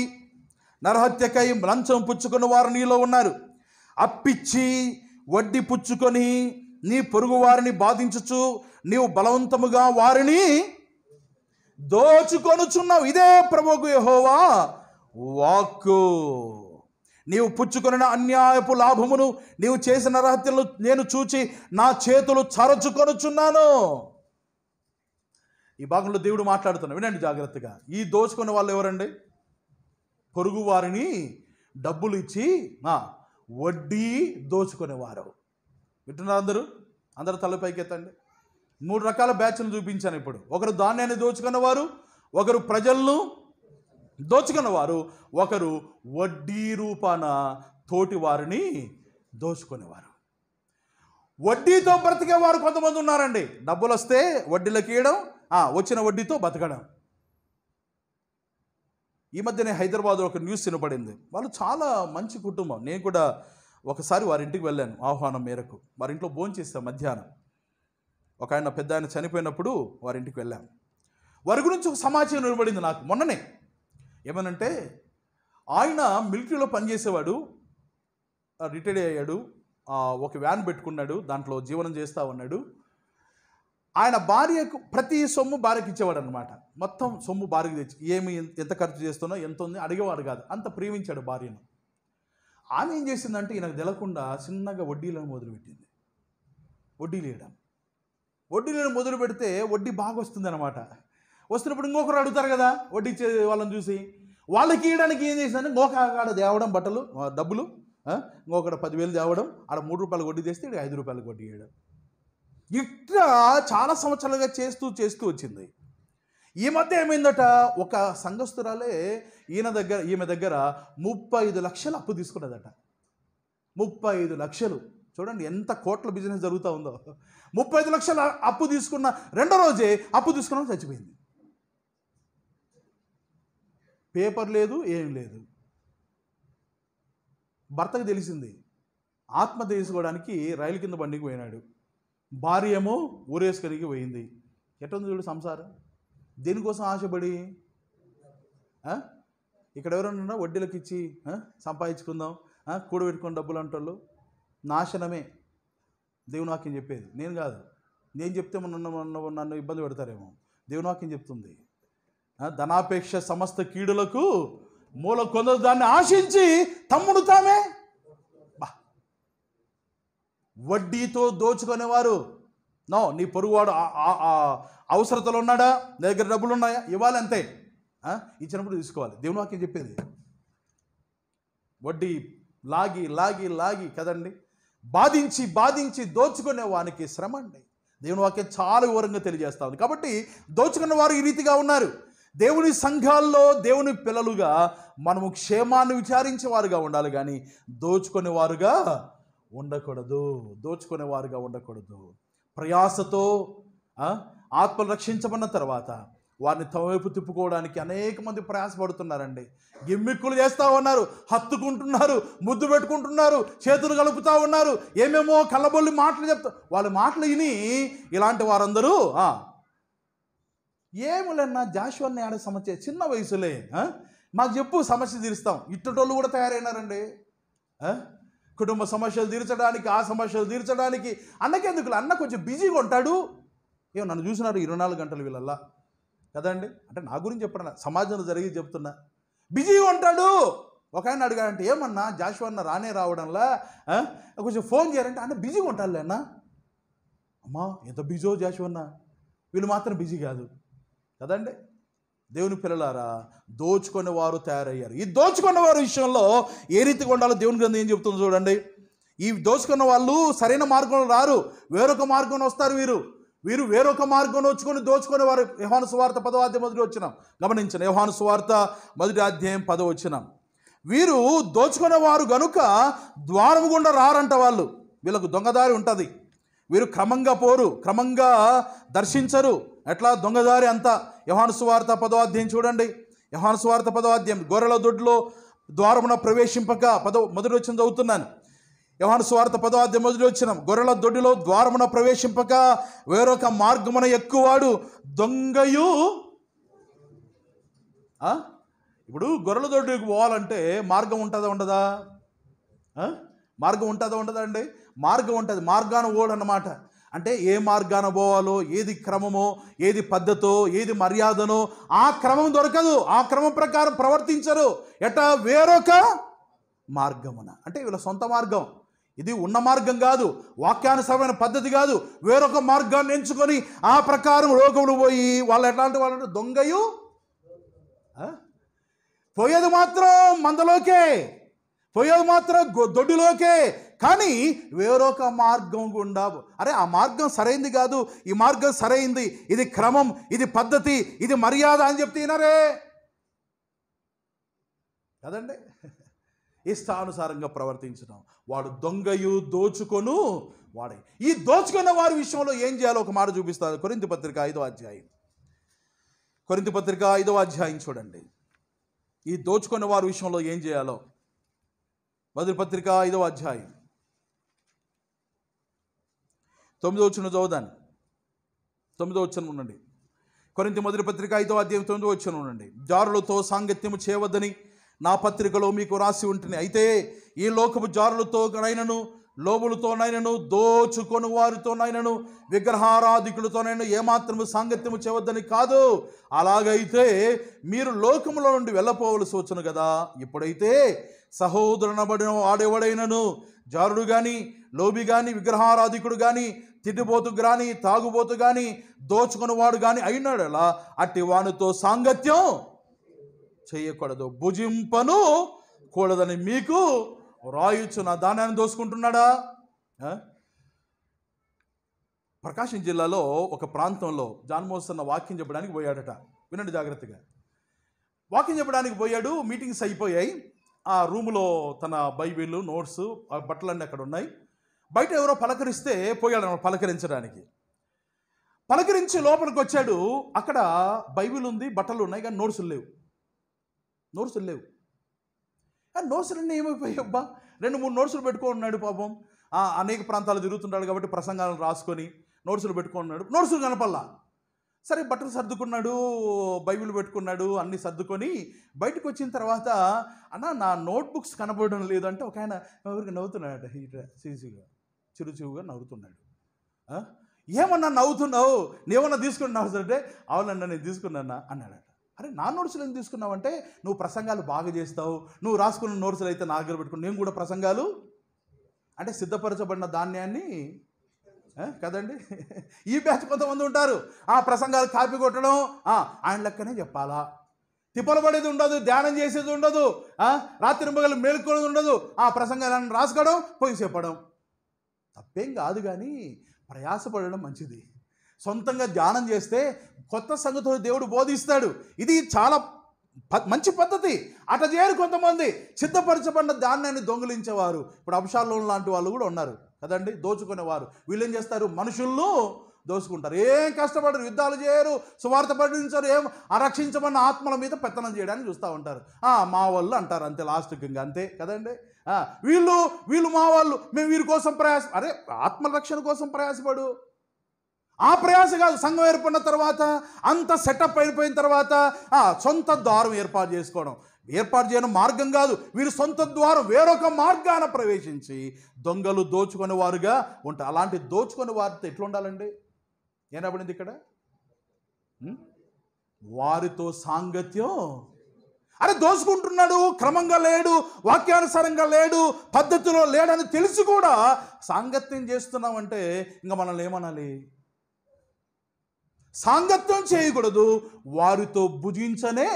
నరహత్యకై లంచం పుచ్చుకున్న వారు నీలో ఉన్నారు అప్పిచ్చి వడ్డీ పుచ్చుకొని నీ పొరుగు వారిని బాధించచ్చు నీవు బలవంతముగా వారిని దోచుకొనుచున్నావు ఇదే ప్రభుకు యహోవా వాక్కు నీవు పుచ్చుకొనిన అన్యాయపు లాభమును నీవు చేసిన రహత్యలను నేను చూచి నా చేతులు చరచుకొనుచున్నాను ఈ భాగంలో దేవుడు మాట్లాడుతున్నాడు వినండి జాగ్రత్తగా ఈ దోచుకున్న వాళ్ళు ఎవరండి పొరుగు వారిని డబ్బులు ఇచ్చి వడ్డీ దోచుకునేవారు వింటున్నారు అందరూ అందరు తల ఎత్తండి మూడు రకాల బ్యాచ్లు చూపించాను ఇప్పుడు ఒకరు ధాన్యాన్ని దోచుకున్నవారు ఒకరు ప్రజలను దోచుకున్నవారు ఒకరు వడ్డీ రూపాన తోటి వారిని దోచుకునేవారు వడ్డీతో బ్రతికేవారు కొంతమంది ఉన్నారండి డబ్బులు వస్తే వడ్డీలకు ఇవ్వడం వచ్చిన వడ్డీతో బతకడం ఈ మధ్యనే హైదరాబాద్లో ఒక న్యూస్ వినపడింది వాళ్ళు చాలా మంచి కుటుంబం నేను కూడా ఒకసారి వారింటికి వెళ్ళాను ఆహ్వానం మేరకు వారింట్లో భోంచేస్తాం మధ్యాహ్నం ఒక ఆయన పెద్ద ఆయన చనిపోయినప్పుడు వారింటికి వెళ్ళాం వారి గురించి ఒక సమాచారం నిలబడింది నాకు మొన్ననే ఏమనంటే ఆయన మిలిటరీలో పనిచేసేవాడు రిటైర్ అయ్యాడు ఒక వ్యాన్ పెట్టుకున్నాడు దాంట్లో జీవనం చేస్తా ఉన్నాడు ఆయన భార్యకు ప్రతి సొమ్ము భార్యకి ఇచ్చేవాడు అనమాట మొత్తం సొమ్ము భార్యకి తెచ్చి ఏమి ఎంత ఖర్చు చేస్తున్నా ఎంత ఉంది అడిగేవాడు కాదు అంత ప్రేమించాడు భార్యను ఆమె ఏం చేసిందంటే ఈయనకు తెలకుండా చిన్నగా వడ్డీలను మొదలుపెట్టింది వడ్డీ లేయడం వడ్డీలను మొదలు పెడితే వడ్డీ బాగా వస్తుంది అనమాట వస్తున్నప్పుడు ఇంకొకరు అడుగుతారు కదా వడ్డీ ఇచ్చే వాళ్ళని చూసి వాళ్ళకి ఇవ్వడానికి ఏం చేశాను ఇంకొక తేవడం బట్టలు డబ్బులు ఇంకొకడ పదివేలు తేవడం ఆడ మూడు రూపాయలు వడ్డీ చేస్తే ఇక్కడ ఐదు రూపాయలకు వడ్డీ వేయడం ఇట్లా చాలా సంవత్సరాలుగా చేస్తూ చేస్తూ వచ్చింది ఈ మధ్య ఏమైందట ఒక సంఘస్థురాలే ఈయన దగ్గర ఈమె దగ్గర ముప్పై ఐదు లక్షలు అప్పు తీసుకున్నదట ముప్పై ఐదు లక్షలు చూడండి ఎంత కోట్ల బిజినెస్ జరుగుతూ ఉందో ముప్పై ఐదు లక్షల అప్పు తీసుకున్న రెండో రోజే అప్పు తీసుకున్న చచ్చిపోయింది పేపర్ లేదు ఏం లేదు భర్తకు తెలిసింది ఆత్మ తెలుసుకోవడానికి రైలు కింద బండికి పోయినాడు భార్య ఏమో ఊరేసుకరికి పోయింది ఎట్టుంది చూడు సంసారం దేనికోసం ఆశపడి ఇక్కడ ఎవరైనా ఉన్నా వడ్డీలకు ఇచ్చి సంపాదించుకుందాం కూడబెట్టుకుని డబ్బులు అంటారు నాశనమే దేవునాక్యం చెప్పేది నేను కాదు నేను చెప్తే నన్ను నన్ను ఇబ్బంది పెడతారేమో దేవునాక్యం చెప్తుంది ధనాపేక్ష సమస్త కీడులకు మూల కొందరు దాన్ని ఆశించి తమ్ముడు తామే బా వడ్డీతో దోచుకునేవారు నో నీ పొరుగువాడు అవసరతలు ఉన్నాడా నీ దగ్గర డబ్బులు ఉన్నాయా ఇవ్వాలి అంతే ఇచ్చినప్పుడు తీసుకోవాలి దేవుని వాక్యం చెప్పేది వడ్డీ లాగి లాగి లాగి కదండి బాధించి బాధించి దోచుకునే వానికి శ్రమ అండి దేవుని వాక్యం చాలా వివరంగా తెలియజేస్తా ఉంది కాబట్టి దోచుకున్న వారు ఈ రీతిగా ఉన్నారు దేవుని సంఘాల్లో దేవుని పిల్లలుగా మనము క్షేమాన్ని విచారించేవారుగా ఉండాలి కానీ దోచుకునేవారుగా ఉండకూడదు దోచుకునేవారుగా ఉండకూడదు ప్రయాసతో ఆత్మలు రక్షించబడిన తర్వాత వారిని తమవైపు తిప్పుకోవడానికి అనేక మంది ప్రయాసపడుతున్నారండి గిమ్మిక్కులు చేస్తూ ఉన్నారు హత్తుకుంటున్నారు ముద్దు పెట్టుకుంటున్నారు చేతులు కలుపుతూ ఉన్నారు ఏమేమో కళ్ళబొల్లి మాటలు చెప్తా వాళ్ళ మాటలు విని ఇలాంటి వారందరూ ఏములన్నా జాషువన్న ఆడే సమస్య చిన్న వయసులే మాకు చెప్పు సమస్య తీరుస్తాం ఇట్టటోళ్ళు కూడా తయారైనారండి కుటుంబ సమస్యలు తీర్చడానికి ఆ సమస్యలు తీర్చడానికి అన్నకెందుకు అన్న కొంచెం బిజీగా ఉంటాడు ఏమో నన్ను చూసినారు ఇరవై నాలుగు గంటలు వీళ్ళల్లా కదండి అంటే నా గురించి చెప్పడా సమాజంలో జరిగి చెప్తున్నా బిజీగా ఉంటాడు ఒక ఆయన అడిగాడంటే ఏమన్నా జాషు అన్న రానే రావడంలా కొంచెం ఫోన్ చేయాలంటే అన్న బిజీగా ఉంటాడులే అన్న అమ్మా ఎంత బిజీ జాషు అన్న వీళ్ళు మాత్రం బిజీ కాదు కదండి దేవుని పిల్లలారా దోచుకునే వారు తయారయ్యారు ఈ దోచుకున్న వారి విషయంలో ఏ రీతిగా ఉండాలో దేవుని గ్రంథం ఏం చెబుతుందో చూడండి ఈ దోచుకున్న వాళ్ళు సరైన మార్గంలో రారు వేరొక మార్గంలో వస్తారు వీరు వీరు వేరొక మార్గం వచ్చుకొని దోచుకునే వారు యహాను సువార్త అధ్యాయం మొదటి వచ్చినాం గమనించిన యహాను సువార్త మొదటి అధ్యాయం పద వచ్చినాం వీరు దోచుకునేవారు గనుక ద్వారం గుండా రారంట వాళ్ళు వీళ్ళకు దొంగదారి ఉంటుంది వీరు క్రమంగా పోరు క్రమంగా దర్శించరు ఎట్లా దొంగదారి అంతా యహానుసువార్త పదవాధ్యం చూడండి యహానుసువార్త పదవాధ్యం గొర్రెల దొడ్లో ద్వారమున ప్రవేశింపక పద మొదటి వచ్చిన చదువుతున్నాను యవన స్వార్థ పదవాద్యం మొదలు వచ్చిన గొర్రెల దొడ్డిలో ద్వారమున ప్రవేశింపక వేరొక మార్గమున ఎక్కువాడు దొంగయు ఇప్పుడు గొర్రెల దొడ్డికి పోవాలంటే మార్గం ఉంటుందా ఉండదా మార్గం ఉంటుందా ఉండదా అండి మార్గం ఉంటుంది మార్గాన ఓడనమాట అంటే ఏ మార్గాన పోవాలో ఏది క్రమమో ఏది పద్ధతో ఏది మర్యాదనో ఆ క్రమం దొరకదు ఆ క్రమం ప్రకారం ప్రవర్తించరు ఎట వేరొక మార్గమున అంటే వీళ్ళ సొంత మార్గం ఇది ఉన్న మార్గం కాదు వాక్యానుసరమైన పద్ధతి కాదు వేరొక మార్గాన్ని ఎంచుకొని ఆ ప్రకారం రోగములు పోయి వాళ్ళు ఎట్లాంటి వాళ్ళు దొంగయు పోయేది మాత్రం మందలోకే పోయేది మాత్రం దొడ్డులోకే కానీ వేరొక మార్గం గుండా అరే ఆ మార్గం సరైంది కాదు ఈ మార్గం సరైంది ఇది క్రమం ఇది పద్ధతి ఇది మర్యాద అని చెప్తే తినరే కదండి ఇష్టానుసారంగా ప్రవర్తించడం వాడు దొంగయు దోచుకొను వాడే ఈ దోచుకున్న వారి విషయంలో ఏం చేయాలో ఒక మాట చూపిస్తారు కొరింత పత్రిక ఐదో అధ్యాయం కొరింత పత్రిక ఐదో అధ్యాయం చూడండి ఈ దోచుకున్న వారి విషయంలో ఏం చేయాలో మొదటి పత్రిక ఐదో అధ్యాయం తొమ్మిదో వచ్చిన చదువుదాన్ని తొమ్మిదో వచ్చిన ఉండండి కొరింత మొదటి పత్రిక ఐదో అధ్యాయం తొమ్మిదో వచ్చిన ఉండండి జారులతో సాంగత్యము చేయవద్దని నా పత్రికలో మీకు రాసి ఉంటుంది అయితే ఈ లోకపు జారులతో నైనను లోబులతోనైనను దోచుకొని వారితోనైనను విగ్రహారాధికులతోనైనా ఏమాత్రము సాంగత్యము చేయవద్దని కాదు అలాగైతే మీరు లోకములో నుండి వెళ్ళపోవలసి వచ్చును కదా ఇప్పుడైతే సహోదరునబడిన ఆడేవాడైనను జారుడు కానీ లోబి కానీ విగ్రహారాధికుడు కానీ తిట్టిపోతూ కానీ తాగుబోతు కానీ వాడు కానీ అయినాడు అలా అట్టి వానితో సాంగత్యం చేయకూడదు భుజింపను కూడదని మీకు నా దానాన్ని దోసుకుంటున్నాడా ప్రకాశం జిల్లాలో ఒక ప్రాంతంలో జాన్మోసన్న వాక్యం చెప్పడానికి పోయాడట వినండి జాగ్రత్తగా వాక్యం చెప్పడానికి పోయాడు మీటింగ్స్ అయిపోయాయి ఆ రూములో తన బైబిల్ నోట్స్ బట్టలన్నీ అక్కడ ఉన్నాయి బయట ఎవరో పలకరిస్తే పోయాడు అన్నమాట పలకరించడానికి పలకరించి లోపలికి వచ్చాడు అక్కడ బైబిల్ ఉంది బట్టలు ఉన్నాయి కానీ నోట్సులు లేవు నోట్సులు లేవు నోట్సులన్నీ ఏమైపోయాయి అబ్బా రెండు మూడు నోట్సులు పెట్టుకున్నాడు పాపం అనేక ప్రాంతాలు తిరుగుతుంటాడు కాబట్టి ప్రసంగాలను రాసుకొని నోట్సులు పెట్టుకున్నాడు నోట్సులు కనపల్లా సరే బట్టలు సర్దుకున్నాడు బైబిల్ పెట్టుకున్నాడు అన్నీ సర్దుకొని బయటకు వచ్చిన తర్వాత అన్న నా నోట్బుక్స్ కనబడడం లేదంటే ఒక ఆయన ఎవరికి నవ్వుతున్నాడు సీసీగా చిరుచివుగా నవ్వుతున్నాడు ఏమన్నా నవ్వుతున్నావు నీవన్నా తీసుకున్నావు అంటే అవునన్నా నేను తీసుకున్నానా అన్నాడట అరే నా నోట్స్లు ఎందుకు తీసుకున్నావంటే నువ్వు ప్రసంగాలు బాగా చేస్తావు నువ్వు రాసుకున్న నోట్స్లు అయితే నా దగ్గర పెట్టుకుని నేను కూడా ప్రసంగాలు అంటే సిద్ధపరచబడిన ధాన్యాన్ని కదండి ఈ బ్యాచ్ కొంతమంది ఉంటారు ఆ ప్రసంగాలు కాపీ కొట్టడం ఆయన లెక్కనే చెప్పాలా తిప్పలబడేది ఉండదు ధ్యానం చేసేది ఉండదు రాత్రి మొగలు మేలుకోవడం ఉండదు ఆ ప్రసంగాలను రాసుకోవడం పోయి చెప్పడం తప్పేం కాదు కానీ ప్రయాసపడడం మంచిది సొంతంగా ధ్యానం చేస్తే కొత్త సంగతులు దేవుడు బోధిస్తాడు ఇది చాలా మంచి పద్ధతి అట చేయరు కొంతమంది సిద్ధపరచబడిన ధాన్యాన్ని దొంగిలించేవారు ఇప్పుడు అంశాల్లో లాంటి వాళ్ళు కూడా ఉన్నారు కదండి దోచుకునేవారు వీళ్ళు ఏం చేస్తారు మనుషుల్లో దోచుకుంటారు ఏం కష్టపడరు యుద్ధాలు చేయరు సువార్త పఠించరు ఏం అరక్షించబడిన ఆత్మల మీద పెత్తనం చేయడానికి చూస్తూ ఉంటారు మా వాళ్ళు అంటారు అంతే లాస్ట్కి ఇంకా అంతే కదండి వీళ్ళు వీళ్ళు మా వాళ్ళు మేము వీరి కోసం ప్రయాస అరే ఆత్మరక్షణ కోసం ప్రయాసపడు ఆ ప్రయాస కాదు సంఘం ఏర్పడిన తర్వాత అంత సెటప్ అయిపోయిన తర్వాత సొంత ద్వారం ఏర్పాటు చేసుకోవడం ఏర్పాటు చేయడం మార్గం కాదు వీరు సొంత ద్వారం వేరొక మార్గాన ప్రవేశించి దొంగలు దోచుకునే వారుగా ఉంటారు అలాంటి దోచుకునే వారితో ఎట్లా ఉండాలండి ఏనబడింది ఇక్కడ వారితో సాంగత్యం అరే దోసుకుంటున్నాడు క్రమంగా లేడు వాక్యానుసారంగా లేడు పద్ధతిలో లేడని తెలిసి కూడా సాంగత్యం చేస్తున్నామంటే ఇంకా మనల్ని ఏమనాలి సాంగత్యం చేయకూడదు వారితో భుజించనే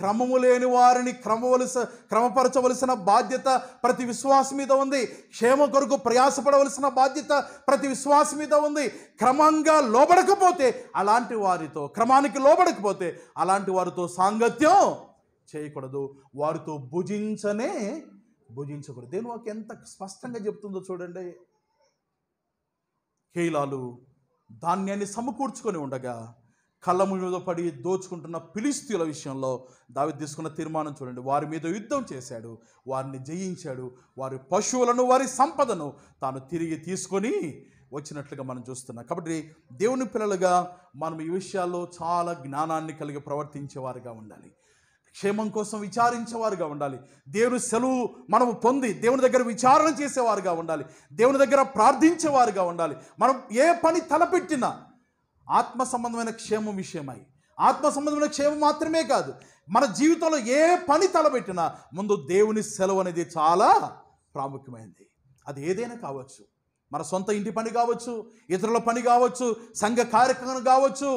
క్రమము లేని వారిని క్రమవలస క్రమపరచవలసిన బాధ్యత ప్రతి విశ్వాసం మీద ఉంది క్షేమ కొరకు ప్రయాసపడవలసిన బాధ్యత ప్రతి విశ్వాసం మీద ఉంది క్రమంగా లోబడకపోతే అలాంటి వారితో క్రమానికి లోబడకపోతే అలాంటి వారితో సాంగత్యం చేయకూడదు వారితో భుజించనే భుజించకూడదు దేని వాకి ఎంత స్పష్టంగా చెప్తుందో చూడండి కేలాలు ధాన్యాన్ని సమకూర్చుకొని ఉండగా కళ్ళ మీద పడి దోచుకుంటున్న పిలిస్తీల విషయంలో దావి తీసుకున్న తీర్మానం చూడండి వారి మీద యుద్ధం చేశాడు వారిని జయించాడు వారి పశువులను వారి సంపదను తాను తిరిగి తీసుకొని వచ్చినట్లుగా మనం చూస్తున్నాం కాబట్టి దేవుని పిల్లలుగా మనం ఈ విషయాల్లో చాలా జ్ఞానాన్ని కలిగి ప్రవర్తించేవారుగా ఉండాలి క్షేమం కోసం విచారించేవారుగా ఉండాలి దేవుని సెలవు మనము పొంది దేవుని దగ్గర విచారణ చేసేవారుగా ఉండాలి దేవుని దగ్గర ప్రార్థించేవారుగా ఉండాలి మనం ఏ పని తలపెట్టినా ఆత్మ సంబంధమైన క్షేమం విషయమై ఆత్మ సంబంధమైన క్షేమం మాత్రమే కాదు మన జీవితంలో ఏ పని తలబెట్టినా ముందు దేవుని సెలవు అనేది చాలా ప్రాముఖ్యమైనది అది ఏదైనా కావచ్చు మన సొంత ఇంటి పని కావచ్చు ఇతరుల పని కావచ్చు సంఘ కార్యక్రమం కావచ్చు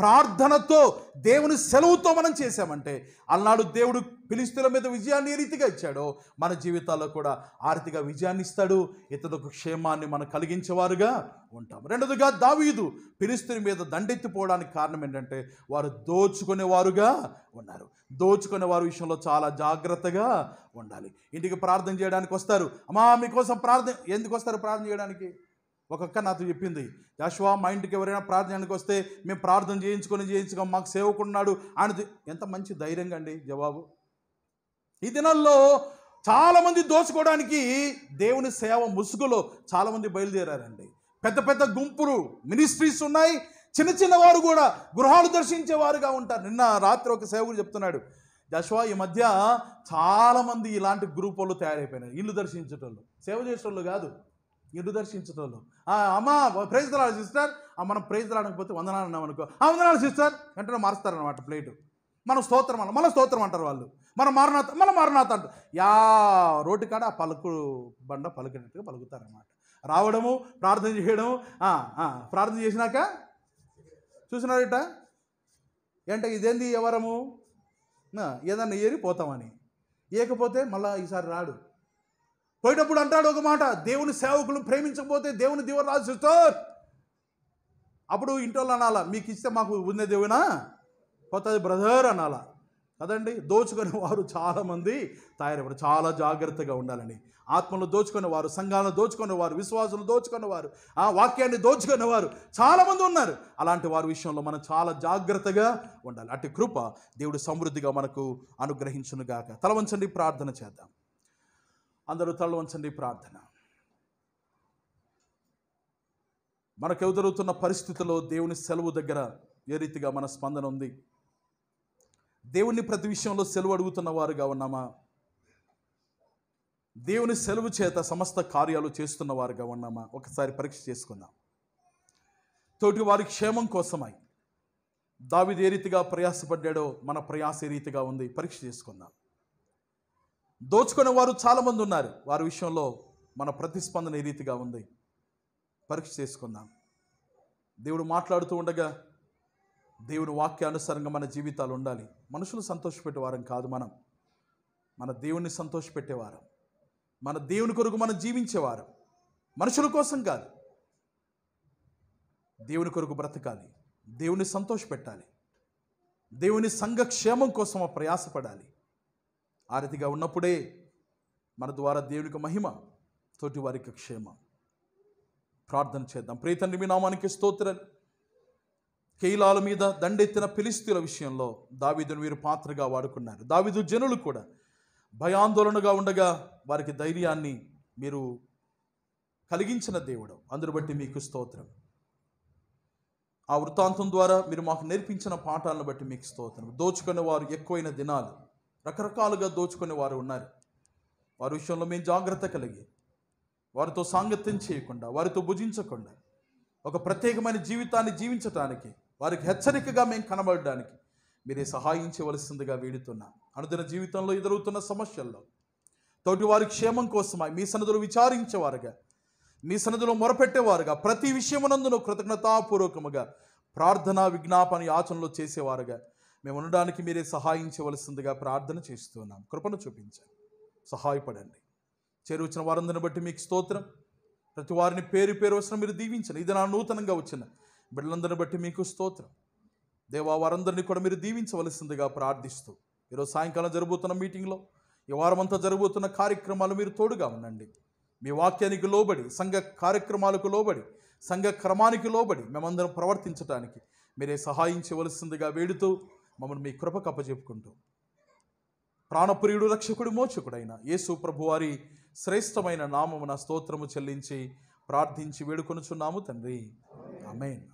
ప్రార్థనతో దేవుని సెలవుతో మనం చేశామంటే అలనాడు దేవుడు పిలిస్తుల మీద విజయాన్ని ఏ రీతిగా ఇచ్చాడో మన జీవితాల్లో కూడా ఆర్థిక విజయాన్ని ఇస్తాడు ఇతరులకు క్షేమాన్ని మనం కలిగించేవారుగా ఉంటాం రెండవదిగా దావీదు పిలిస్తుని మీద దండెత్తిపోవడానికి కారణం ఏంటంటే వారు దోచుకునేవారుగా ఉన్నారు దోచుకునే వారి విషయంలో చాలా జాగ్రత్తగా ఉండాలి ఇంటికి ప్రార్థన చేయడానికి వస్తారు అమ్మా మీకోసం ప్రార్థన ఎందుకు వస్తారు ప్రార్థన చేయడానికి ఒక్కొక్క నాతో చెప్పింది యాశ్వా మా ఇంటికి ఎవరైనా ప్రార్థనకి వస్తే మేము ప్రార్థన చేయించుకొని చేయించుకో మాకు సేవకున్నాడు ఆయన ఎంత మంచి ధైర్యంగా అండి జవాబు ఈ దినాల్లో చాలామంది దోచుకోవడానికి దేవుని సేవ ముసుగులో చాలామంది బయలుదేరారండి పెద్ద పెద్ద గుంపులు మినిస్ట్రీస్ ఉన్నాయి చిన్న చిన్న వారు కూడా గృహాలు దర్శించేవారుగా ఉంటారు నిన్న రాత్రి ఒక సేవకుడు చెప్తున్నాడు జశ్వా ఈ మధ్య చాలామంది ఇలాంటి గ్రూప్ వాళ్ళు తయారైపోయినారు ఇల్లు దర్శించేటోళ్ళు సేవ చేసేటోళ్ళు కాదు ఇల్లు దర్శించేటోళ్ళు అమ్మా ప్రైజ్ తరాలి సిస్టర్ మనం ప్రైజ్ రావడానికి పోతే వందనాలు అన్నాం అనుకో ఆ వందనాలు సిస్టర్ వెంటనే మారుస్తారనమాట ప్లేటు మనం స్తోత్రం అన్న మన స్తోత్రం అంటారు వాళ్ళు మన మారణాత మన మారణాత అంటారు యా రోడ్డు కాడ ఆ పలుకు బండ పలుకినట్టుగా పలుకుతారన్నమాట రావడము ప్రార్థన చేయడము ప్రార్థన చేసినాక చూసినారట ఏంట ఇదేంది ఎవరము ఏదన్నా ఏరి పోతామని ఏకపోతే మళ్ళీ ఈసారి రాడు పోయేటప్పుడు అంటాడు ఒక మాట దేవుని సేవకులు ప్రేమించకపోతే దేవుని దేవుడు రాజు సిస్టర్ అప్పుడు ఇంట్లో అనాలా మీకు ఇస్తే మాకు ఉందే దేవునా కొత్తది బ్రదర్ అనాలా కదండి దోచుకునే వారు చాలామంది తయారయ్యారు చాలా జాగ్రత్తగా ఉండాలని ఆత్మలు దోచుకునే వారు సంఘాలను దోచుకునే వారు విశ్వాసులు దోచుకునే వారు ఆ వాక్యాన్ని దోచుకునే వారు చాలామంది ఉన్నారు అలాంటి వారి విషయంలో మనం చాలా జాగ్రత్తగా ఉండాలి అటు కృప దేవుడు సమృద్ధిగా మనకు అనుగ్రహించునుగాక తల వంచండి ప్రార్థన చేద్దాం అందరూ తల వంచండి ప్రార్థన మనకు ఎదురవుతున్న పరిస్థితుల్లో దేవుని సెలవు దగ్గర ఏ రీతిగా మన స్పందన ఉంది దేవుని ప్రతి విషయంలో సెలవు అడుగుతున్న వారుగా ఉన్నామా దేవుని సెలవు చేత సమస్త కార్యాలు చేస్తున్న వారుగా ఉన్నామా ఒకసారి పరీక్ష చేసుకుందాం తోటి వారి క్షేమం కోసమై దావిది ఏ రీతిగా ప్రయాసపడ్డాడో మన ప్రయాస ఏ రీతిగా ఉంది పరీక్ష చేసుకుందాం దోచుకునే వారు చాలామంది ఉన్నారు వారి విషయంలో మన ప్రతిస్పందన ఏ రీతిగా ఉంది పరీక్ష చేసుకుందాం దేవుడు మాట్లాడుతూ ఉండగా దేవుడు వాక్యానుసారంగా మన జీవితాలు ఉండాలి మనుషులు సంతోషపెట్టే వారం కాదు మనం మన దేవుణ్ణి సంతోషపెట్టేవారం మన దేవుని కొరకు మనం జీవించేవారం మనుషుల కోసం కాదు దేవుని కొరకు బ్రతకాలి దేవుని సంతోషపెట్టాలి దేవుని సంఘక్షేమం కోసం ప్రయాసపడాలి ఆ రీతిగా ఉన్నప్పుడే మన ద్వారా దేవునికి మహిమ తోటి వారికి క్షేమం ప్రార్థన చేద్దాం ప్రీతండి మీ నామానికి స్తోత్రాలు కెయిలాల మీద దండెత్తిన పిలిస్తీల విషయంలో దావిదును వీరు పాత్రగా వాడుకున్నారు దావిదు జనులు కూడా భయాందోళనగా ఉండగా వారికి ధైర్యాన్ని మీరు కలిగించిన దేవుడు అందును బట్టి మీకు స్తోత్రం ఆ వృత్తాంతం ద్వారా మీరు మాకు నేర్పించిన పాఠాలను బట్టి మీకు స్తోత్రం దోచుకునే వారు ఎక్కువైన దినాలు రకరకాలుగా దోచుకునే వారు ఉన్నారు వారి విషయంలో మేము జాగ్రత్త కలిగి వారితో సాంగత్యం చేయకుండా వారితో భుజించకుండా ఒక ప్రత్యేకమైన జీవితాన్ని జీవించటానికి వారికి హెచ్చరికగా మేము కనబడడానికి మీరే సహాయం చేయవలసిందిగా వేడుతున్నా అనుదిన జీవితంలో ఎదురవుతున్న సమస్యల్లో తోటి వారి క్షేమం కోసమై మీ సన్నదులు విచారించేవారుగా మీ సన్నదులు మొరపెట్టేవారుగా ప్రతి విషయమునందును కృతజ్ఞతాపూర్వకముగా ప్రార్థన విజ్ఞాపన యాచనలు చేసేవారుగా మేము ఉండడానికి మీరే సహాయం చేయవలసిందిగా ప్రార్థన చేస్తున్నాం కృపను చూపించండి సహాయపడండి వచ్చిన వారందరిని బట్టి మీకు స్తోత్రం ప్రతి వారిని పేరు పేరు వచ్చిన మీరు దీవించండి ఇది నా నూతనంగా వచ్చిన బిడ్డలందరిని బట్టి మీకు స్తోత్రం దేవా వారందరినీ కూడా మీరు దీవించవలసిందిగా ప్రార్థిస్తూ ఈరోజు సాయంకాలం జరుగుతున్న మీటింగ్లో ఈ వారమంతా జరుగుతున్న కార్యక్రమాలు మీరు తోడుగా ఉండండి మీ వాక్యానికి లోబడి సంఘ కార్యక్రమాలకు లోబడి సంఘ క్రమానికి లోబడి మేమందరం ప్రవర్తించడానికి మీరే సహాయించవలసిందిగా వేడుతూ మమ్మల్ని మీ కప్ప చెప్పుకుంటూ ప్రాణప్రియుడు రక్షకుడు మోచకుడైన యేసు ప్రభువారి శ్రేష్టమైన నామమున స్తోత్రము చెల్లించి ప్రార్థించి వేడుకొనుచున్నాము తండ్రి ఆమెన్